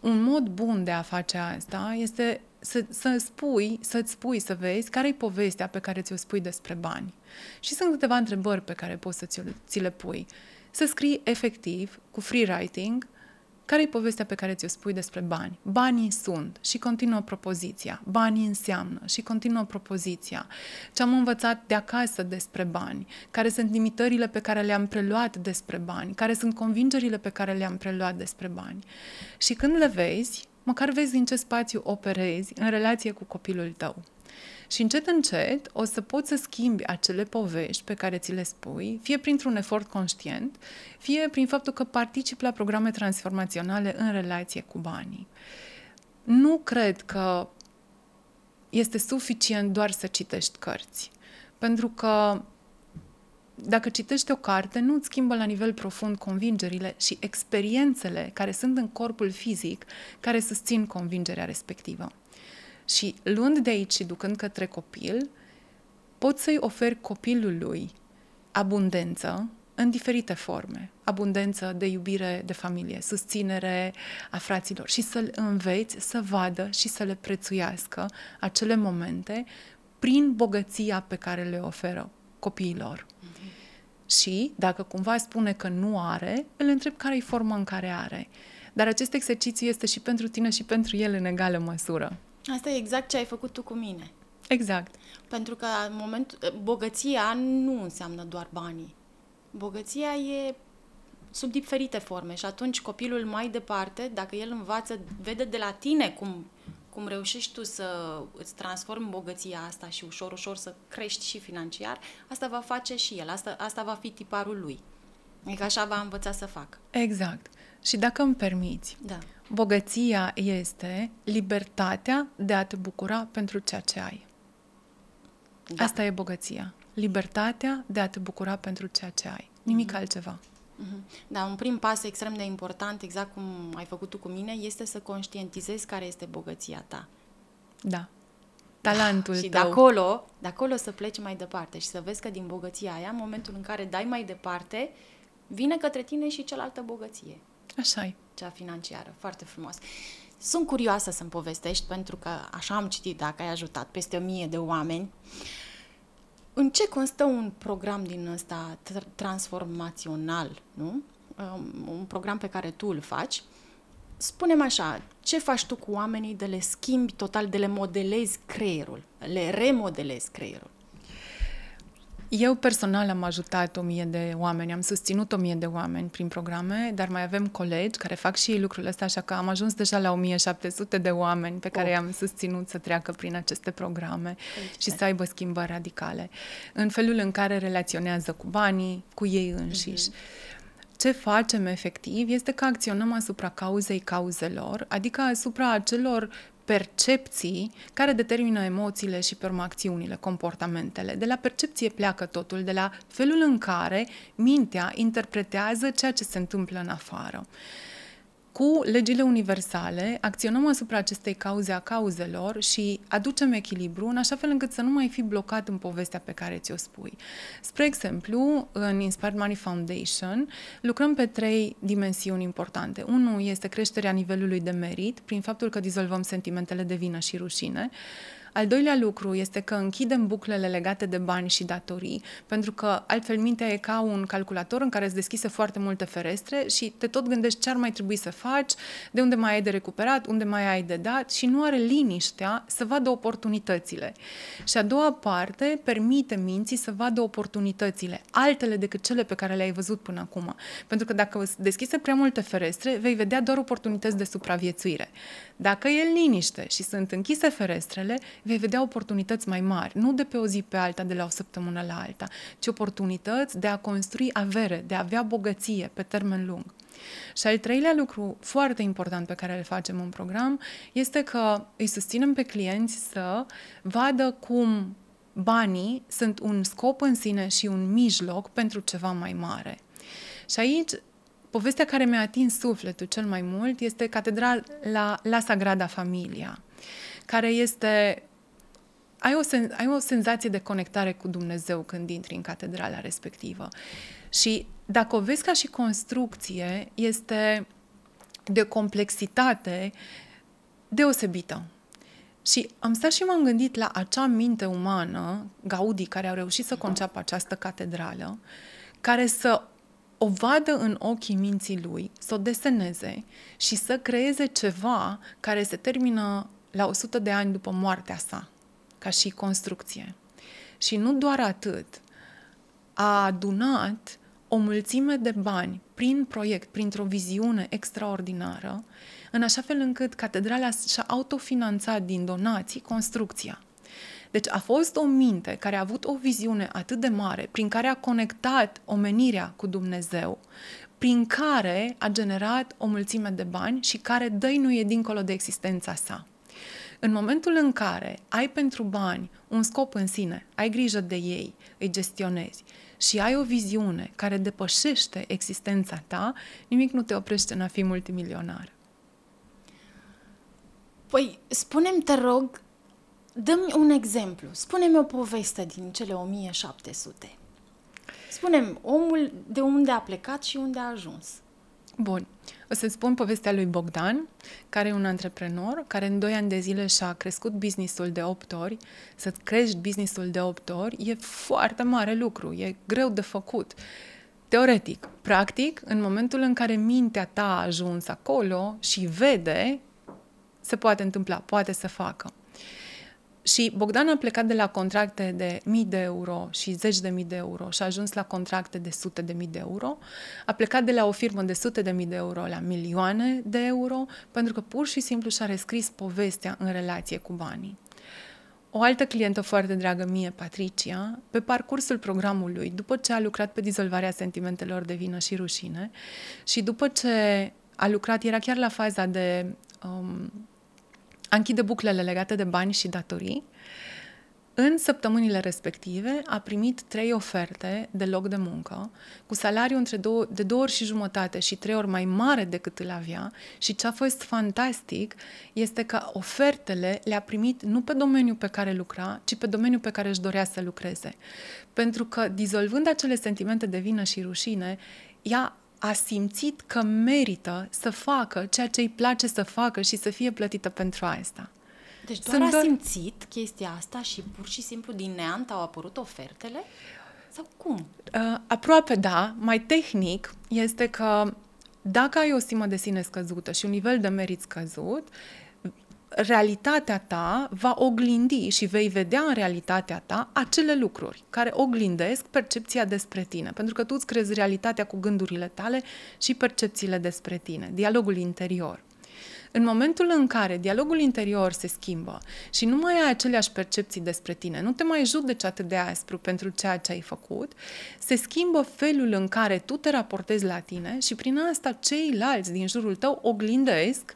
Un mod bun de a face asta este să, să spui, să-ți spui, să vezi care i povestea pe care ți-o spui despre bani. Și sunt câteva întrebări pe care poți să ți, ți le pui. Să scrii efectiv, cu free writing, care i povestea pe care ți-o spui despre bani? Banii sunt și continuă propoziția. Banii înseamnă și continuă propoziția. Ce am învățat de acasă despre bani, care sunt limitările pe care le-am preluat despre bani, care sunt convingerile pe care le-am preluat despre bani. Și când le vezi, măcar vezi din ce spațiu operezi în relație cu copilul tău. Și încet, încet o să poți să schimbi acele povești pe care ți le spui, fie printr-un efort conștient, fie prin faptul că participi la programe transformaționale în relație cu banii. Nu cred că este suficient doar să citești cărți, pentru că dacă citești o carte, nu îți schimbă la nivel profund convingerile și experiențele care sunt în corpul fizic care susțin convingerea respectivă. Și luând de aici și ducând către copil, poți să-i oferi copilului abundență în diferite forme. Abundență de iubire de familie, susținere a fraților și să-l înveți să vadă și să le prețuiască acele momente prin bogăția pe care le oferă, copiilor. Uh-huh. Și dacă cumva spune că nu are, îl întreb care e forma în care are. Dar acest exercițiu este și pentru tine și pentru el în egală măsură. Asta e exact ce ai făcut tu cu mine. Exact. Pentru că în moment, bogăția nu înseamnă doar banii. Bogăția e sub diferite forme și atunci copilul mai departe, dacă el învață, vede de la tine cum cum reușești tu să îți transformi bogăția asta și ușor, ușor să crești și financiar, asta va face și el, asta, asta va fi tiparul lui. Adică așa va învăța să fac. Exact. Și dacă îmi permiți, da. bogăția este libertatea de a te bucura pentru ceea ce ai. Da. Asta e bogăția. Libertatea de a te bucura pentru ceea ce ai. Nimic mm-hmm. altceva. Da, un prim pas extrem de important, exact cum ai făcut tu cu mine, este să conștientizezi care este bogăția ta. Da. Talentul și tău. de acolo, de acolo să pleci mai departe și să vezi că din bogăția aia, în momentul în care dai mai departe, vine către tine și cealaltă bogăție. așa e. Cea financiară. Foarte frumos. Sunt curioasă să-mi povestești, pentru că așa am citit, dacă ai ajutat, peste o mie de oameni. Uh, în ce constă un program din ăsta transformațional, nu? Um, un program pe care tu îl faci? spune așa, ce faci tu cu oamenii de le schimbi total, de le modelezi creierul, le remodelezi creierul? Eu personal am ajutat o mie de oameni, am susținut o mie de oameni prin programe, dar mai avem colegi care fac și ei lucrul ăsta, așa că am ajuns deja la 1700 de oameni pe care oh. i-am susținut să treacă prin aceste programe Felicitări. și să aibă schimbări radicale în felul în care relaționează cu banii, cu ei înșiși. Mm-hmm ce facem efectiv este că acționăm asupra cauzei cauzelor, adică asupra acelor percepții care determină emoțiile și pe urmă acțiunile, comportamentele. De la percepție pleacă totul, de la felul în care mintea interpretează ceea ce se întâmplă în afară. Cu legile universale acționăm asupra acestei cauze a cauzelor și aducem echilibru în așa fel încât să nu mai fi blocat în povestea pe care ți-o spui. Spre exemplu, în Inspired Money Foundation lucrăm pe trei dimensiuni importante. Unul este creșterea nivelului de merit prin faptul că dizolvăm sentimentele de vină și rușine. Al doilea lucru este că închidem buclele legate de bani și datorii, pentru că altfel mintea e ca un calculator în care îți deschise foarte multe ferestre și te tot gândești ce ar mai trebui să faci, de unde mai ai de recuperat, unde mai ai de dat și nu are liniștea să vadă oportunitățile. Și a doua parte permite minții să vadă oportunitățile, altele decât cele pe care le-ai văzut până acum. Pentru că dacă deschise prea multe ferestre, vei vedea doar oportunități de supraviețuire. Dacă e liniște și sunt închise ferestrele, vei vedea oportunități mai mari, nu de pe o zi pe alta, de la o săptămână la alta, ci oportunități de a construi avere, de a avea bogăție pe termen lung. Și al treilea lucru foarte important pe care îl facem în program este că îi susținem pe clienți să vadă cum banii sunt un scop în sine și un mijloc pentru ceva mai mare. Și aici povestea care mi-a atins sufletul cel mai mult este Catedrala la Sagrada Familia, care este ai, o sen- ai o senzație de conectare cu Dumnezeu când intri în catedrala respectivă. Și dacă o vezi ca și construcție, este de complexitate deosebită. Și am stat și m-am gândit la acea minte umană, Gaudi, care a reușit să conceapă această catedrală, care să o vadă în ochii minții lui, să o deseneze și să creeze ceva care se termină la 100 de ani după moartea sa ca și construcție. Și nu doar atât, a adunat o mulțime de bani prin proiect, printr-o viziune extraordinară, în așa fel încât catedrala și-a autofinanțat din donații construcția. Deci a fost o minte care a avut o viziune atât de mare, prin care a conectat omenirea cu Dumnezeu, prin care a generat o mulțime de bani și care dăinuie dincolo de existența sa. În momentul în care ai pentru bani un scop în sine, ai grijă de ei, îi gestionezi și ai o viziune care depășește existența ta, nimic nu te oprește în a fi multimilionar. Păi, spunem te rog, dă-mi un exemplu. Spune-mi o poveste din cele 1700. Spunem omul de unde a plecat și unde a ajuns. Bun. O să-ți spun povestea lui Bogdan, care e un antreprenor, care în 2 ani de zile și-a crescut businessul de 8 ori. Să crești businessul de 8 ori e foarte mare lucru, e greu de făcut. Teoretic, practic, în momentul în care mintea ta a ajuns acolo și vede, se poate întâmpla, poate să facă. Și Bogdan a plecat de la contracte de mii de euro și zeci de mii de euro și a ajuns la contracte de sute de mii de euro. A plecat de la o firmă de sute de mii de euro la milioane de euro pentru că pur și simplu și-a rescris povestea în relație cu banii. O altă clientă foarte dragă mie, Patricia, pe parcursul programului, după ce a lucrat pe dizolvarea sentimentelor de vină și rușine și după ce a lucrat, era chiar la faza de um, a închide buclele legate de bani și datorii. În săptămânile respective a primit trei oferte de loc de muncă, cu salariu între două, de două ori și jumătate și trei ori mai mare decât îl avea și ce a fost fantastic este că ofertele le-a primit nu pe domeniul pe care lucra, ci pe domeniul pe care își dorea să lucreze. Pentru că dizolvând acele sentimente de vină și rușine, ea a simțit că merită să facă ceea ce îi place să facă și să fie plătită pentru asta. Deci doar Sunt a doar... simțit chestia asta și pur și simplu din neant au apărut ofertele? Sau cum? Uh, aproape da. Mai tehnic este că dacă ai o stimă de sine scăzută și un nivel de merit scăzut, uh, realitatea ta va oglindi și vei vedea în realitatea ta acele lucruri care oglindesc percepția despre tine. Pentru că tu îți crezi realitatea cu gândurile tale și percepțiile despre tine, dialogul interior. În momentul în care dialogul interior se schimbă și nu mai ai aceleași percepții despre tine, nu te mai judeci atât de aspru pentru ceea ce ai făcut, se schimbă felul în care tu te raportezi la tine și prin asta ceilalți din jurul tău oglindesc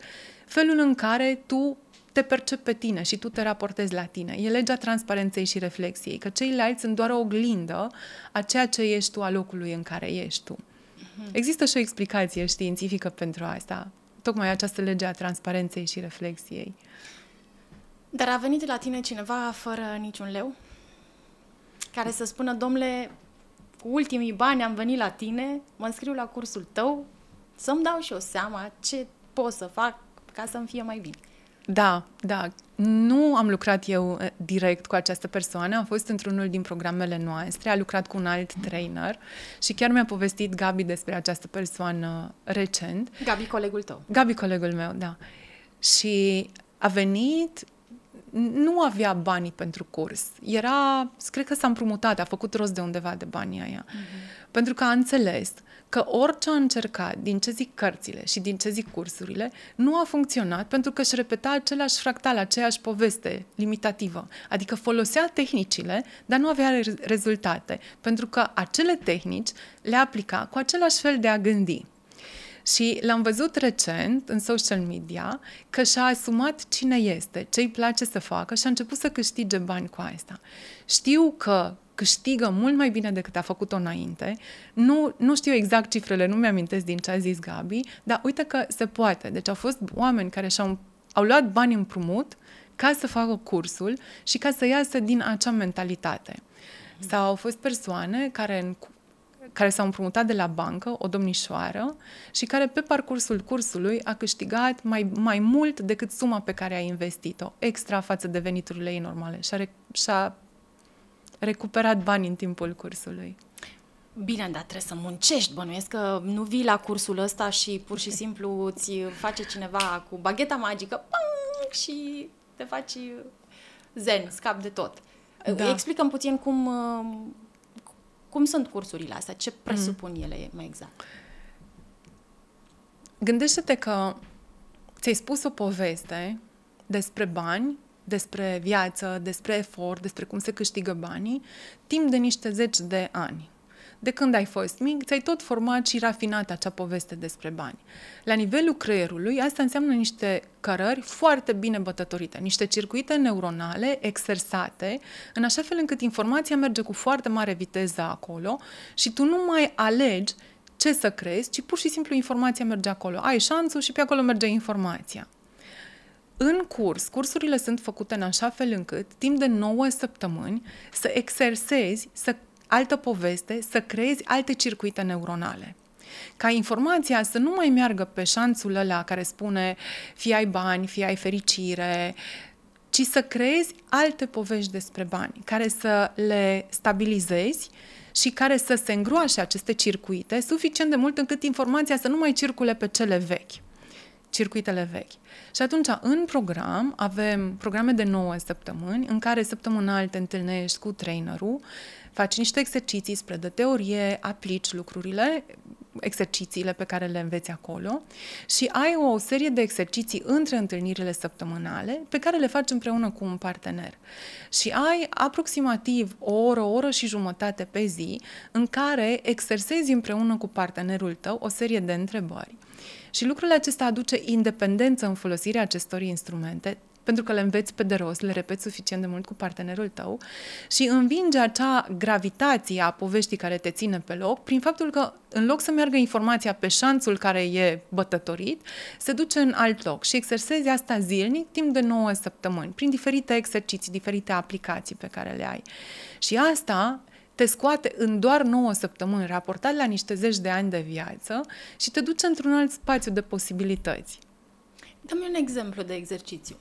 felul în care tu te percep pe tine și tu te raportezi la tine. E legea transparenței și reflexiei, că ceilalți sunt doar o oglindă a ceea ce ești tu, a locului în care ești tu. Mhm. Există și o explicație științifică pentru asta, tocmai această lege a transparenței și reflexiei. Dar a venit la tine cineva fără niciun leu? Care să spună, domnule, cu ultimii bani am venit la tine, mă înscriu la cursul tău, să-mi dau și o seama ce pot să fac ca să-mi fie mai bine. Da, da. Nu am lucrat eu eh, direct cu această persoană, am fost într-unul din programele noastre, a lucrat cu un alt trainer și chiar mi-a povestit Gabi despre această persoană recent. Gabi, colegul tău. Gabi, colegul meu, da. Și a venit nu avea banii pentru curs. Era, cred că s-a împrumutat, a făcut rost de undeva de banii aia. Mm-hmm. Pentru că a înțeles că orice a încercat, din ce zic cărțile și din ce zic cursurile, nu a funcționat pentru că își repeta același fractal, aceeași poveste limitativă. Adică folosea tehnicile, dar nu avea rezultate, pentru că acele tehnici le aplica cu același fel de a gândi. Și l-am văzut recent în social media că și-a asumat cine este, ce îi place să facă și a început să câștige bani cu asta. Știu că câștigă mult mai bine decât a făcut-o înainte. Nu, nu știu exact cifrele, nu mi-amintesc din ce a zis Gabi, dar uite că se poate. Deci au fost oameni care și-au au luat bani împrumut ca să facă cursul și ca să iasă din acea mentalitate. Sau au fost persoane care în care s-au împrumutat de la bancă, o domnișoară, și care pe parcursul cursului a câștigat mai, mai mult decât suma pe care a investit-o, extra față de veniturile ei normale și a, re- și-a recuperat bani în timpul cursului. Bine, dar trebuie să muncești, bănuiesc că nu vii la cursul ăsta și pur și simplu îți face cineva cu bagheta magică bang, și te faci zen, scap de tot. Da. Explicăm puțin cum uh, cum sunt cursurile astea? Ce mm. presupun mm. ele mai exact? Gândește-te că ți-ai spus o poveste despre bani, despre viață, despre efort, despre cum se câștigă banii, timp de niște zeci de ani de când ai fost mic, ți-ai tot format și rafinat acea poveste despre bani. La nivelul creierului, asta înseamnă niște cărări foarte bine bătătorite, niște circuite neuronale exersate, în așa fel încât informația merge cu foarte mare viteză acolo și tu nu mai alegi ce să crezi, ci pur și simplu informația merge acolo. Ai șansul și pe acolo merge informația. În curs, cursurile sunt făcute în așa fel încât, timp de 9 săptămâni, să exersezi, să altă poveste, să creezi alte circuite neuronale ca informația să nu mai meargă pe șanțul ăla care spune fie ai bani, fie ai fericire, ci să creezi alte povești despre bani, care să le stabilizezi și care să se îngroașe aceste circuite suficient de mult încât informația să nu mai circule pe cele vechi circuitele vechi. Și atunci, în program, avem programe de 9 săptămâni, în care săptămânal te întâlnești cu trainerul, faci niște exerciții spre de teorie, aplici lucrurile, exercițiile pe care le înveți acolo și ai o serie de exerciții între întâlnirile săptămânale pe care le faci împreună cu un partener. Și ai aproximativ o oră, o oră și jumătate pe zi în care exersezi împreună cu partenerul tău o serie de întrebări. Și lucrurile acesta aduce independență în folosirea acestor instrumente, pentru că le înveți pe de rost, le repeți suficient de mult cu partenerul tău și învinge acea gravitație a poveștii care te ține pe loc prin faptul că în loc să meargă informația pe șanțul care e bătătorit, se duce în alt loc și exersezi asta zilnic timp de 9 săptămâni, prin diferite exerciții, diferite aplicații pe care le ai. Și asta te scoate în doar 9 săptămâni, raportat la niște zeci de ani de viață și te duce într-un alt spațiu de posibilități. Dă-mi un exemplu de exercițiu.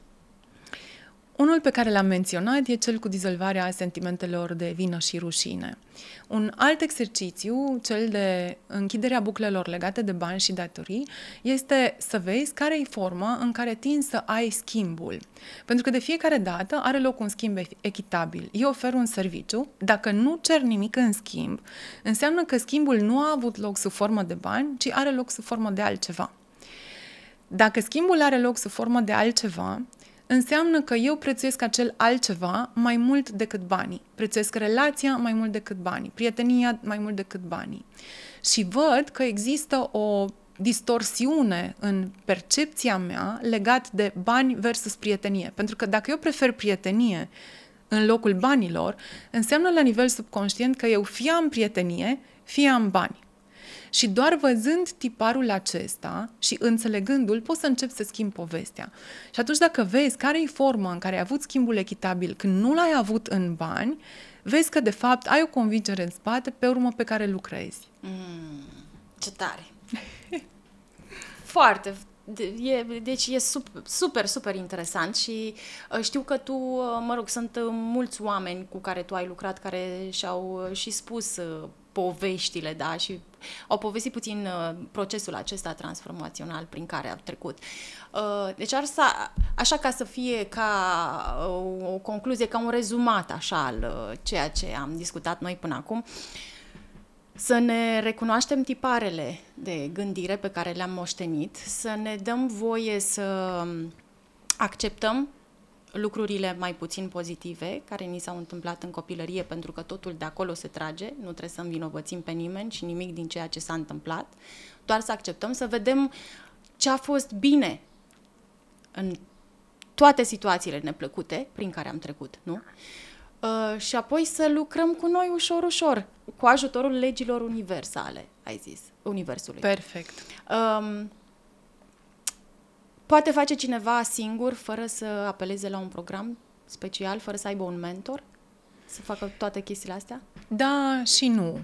Unul pe care l-am menționat e cel cu dizolvarea sentimentelor de vină și rușine. Un alt exercițiu, cel de închiderea buclelor legate de bani și datorii, este să vezi care e forma în care tin să ai schimbul. Pentru că de fiecare dată are loc un schimb echitabil. Eu ofer un serviciu, dacă nu cer nimic în schimb, înseamnă că schimbul nu a avut loc sub formă de bani, ci are loc sub formă de altceva. Dacă schimbul are loc sub formă de altceva, înseamnă că eu prețuiesc acel altceva mai mult decât banii. Prețuiesc relația mai mult decât banii, prietenia mai mult decât banii. Și văd că există o distorsiune în percepția mea legat de bani versus prietenie. Pentru că dacă eu prefer prietenie în locul banilor, înseamnă la nivel subconștient că eu fie am prietenie, fie am bani. Și doar văzând tiparul acesta și înțelegându-l, poți să începi să schimbi povestea. Și atunci dacă vezi care e forma în care ai avut schimbul echitabil când nu l-ai avut în bani, vezi că de fapt ai o convingere în spate pe urmă pe care lucrezi. Mm, ce tare! Foarte, E, deci e super, super interesant și uh, știu că tu, uh, mă rog, sunt uh, mulți oameni cu care tu ai lucrat care și-au și spus poveștile, da, și au povestit puțin uh, procesul acesta transformațional prin care au trecut. Uh, deci ar să așa ca să fie ca uh, o concluzie, ca un rezumat așa al uh, ceea ce am discutat noi până acum, să ne recunoaștem tiparele de gândire pe care le-am moștenit, să ne dăm voie să acceptăm lucrurile mai puțin pozitive care ni s-au întâmplat în copilărie, pentru că totul de acolo se trage, nu trebuie să învinovățim pe nimeni și nimic din ceea ce s-a întâmplat, doar să acceptăm, să vedem ce a fost bine în toate situațiile neplăcute prin care am trecut, nu? Uh, și apoi să lucrăm cu noi ușor, ușor, cu ajutorul legilor universale, ai zis, Universului. Perfect. Uh, poate face cineva singur, fără să apeleze la un program special, fără să aibă un mentor, să facă toate chestiile astea? Da și nu.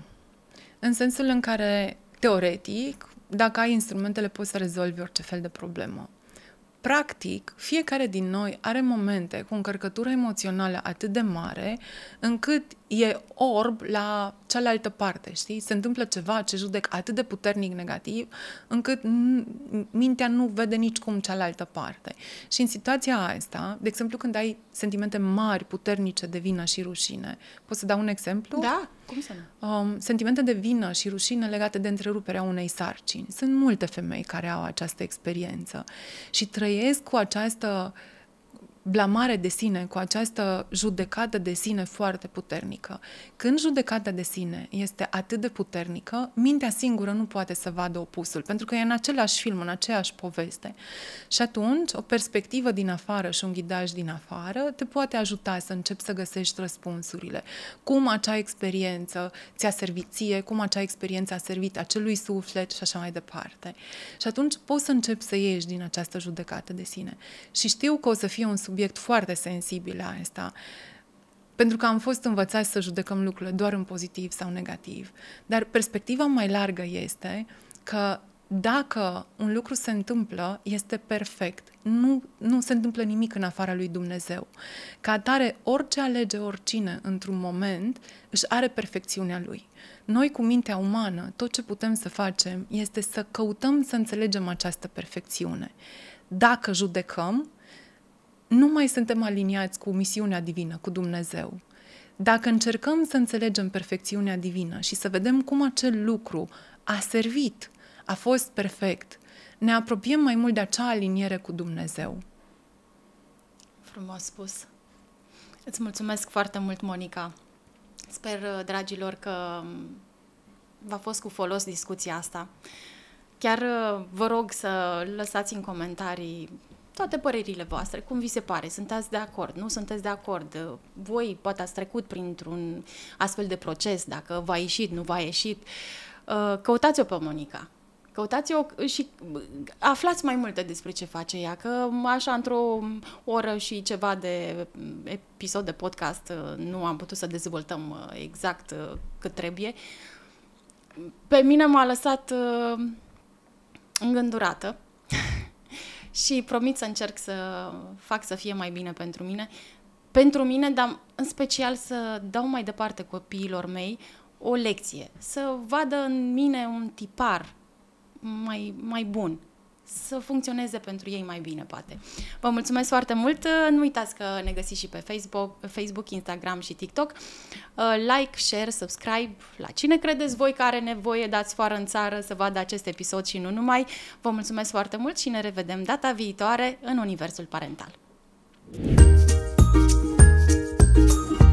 În sensul în care, teoretic, dacă ai instrumentele, poți să rezolvi orice fel de problemă. Practic, fiecare din noi are momente cu încărcătură emoțională atât de mare încât e orb la cealaltă parte, știi? Se întâmplă ceva ce judec atât de puternic negativ, încât mintea nu vede nici cum cealaltă parte. Și în situația asta, de exemplu, când ai sentimente mari, puternice de vină și rușine, poți să dau un exemplu? Da, cum să nu? Um, sentimente de vină și rușine legate de întreruperea unei sarcini. Sunt multe femei care au această experiență și trăiesc cu această uh, blamare de sine, cu această judecată de sine foarte puternică. Când judecata de sine este atât de puternică, mintea singură nu poate să vadă opusul, pentru că e în același film, în aceeași poveste. Și atunci, o perspectivă din afară și un ghidaj din afară te poate ajuta să începi să găsești răspunsurile. Cum acea experiență ți-a servit ție, cum acea experiență a servit acelui suflet și așa mai departe. Și atunci poți să începi să ieși din această judecată de sine. Și știu că o să fie un subiect subiect foarte sensibil la asta. Pentru că am fost învățați să judecăm lucrurile doar în pozitiv sau negativ. Dar perspectiva mai largă este că dacă un lucru se întâmplă, este perfect. Nu, nu se întâmplă nimic în afara lui Dumnezeu. Ca atare, orice alege oricine într-un moment își are perfecțiunea lui. Noi, cu mintea umană, tot ce putem să facem este să căutăm să înțelegem această perfecțiune. Dacă judecăm, nu mai suntem aliniați cu misiunea divină, cu Dumnezeu. Dacă încercăm să înțelegem perfecțiunea divină și să vedem cum acel lucru a servit, a fost perfect, ne apropiem mai mult de acea aliniere cu Dumnezeu. Frumos spus. Îți mulțumesc foarte mult, Monica. Sper, dragilor, că v-a fost cu folos discuția asta. Chiar vă rog să lăsați în comentarii toate părerile voastre, cum vi se pare, sunteți de acord, nu sunteți de acord, voi poate ați trecut printr-un astfel de proces, dacă v-a ieșit, nu v-a ieșit, uh, căutați-o pe Monica. Căutați-o și aflați mai multe despre ce face ea, că așa într-o oră și ceva de episod de podcast uh, nu am putut să dezvoltăm uh, exact cât trebuie. Pe mine m-a lăsat îngândurată și promit să încerc să fac să fie mai bine pentru mine. Pentru mine, dar în special să dau mai departe copiilor mei o lecție, să vadă în mine un tipar mai, mai bun să funcționeze pentru ei mai bine, poate. Vă mulțumesc foarte mult. Nu uitați că ne găsiți și pe Facebook, Facebook Instagram și TikTok. Uh, like, share, subscribe la cine credeți voi că are nevoie, dați foară în țară să vadă acest episod și nu numai. Vă mulțumesc foarte mult și ne revedem data viitoare în Universul Parental. Thank you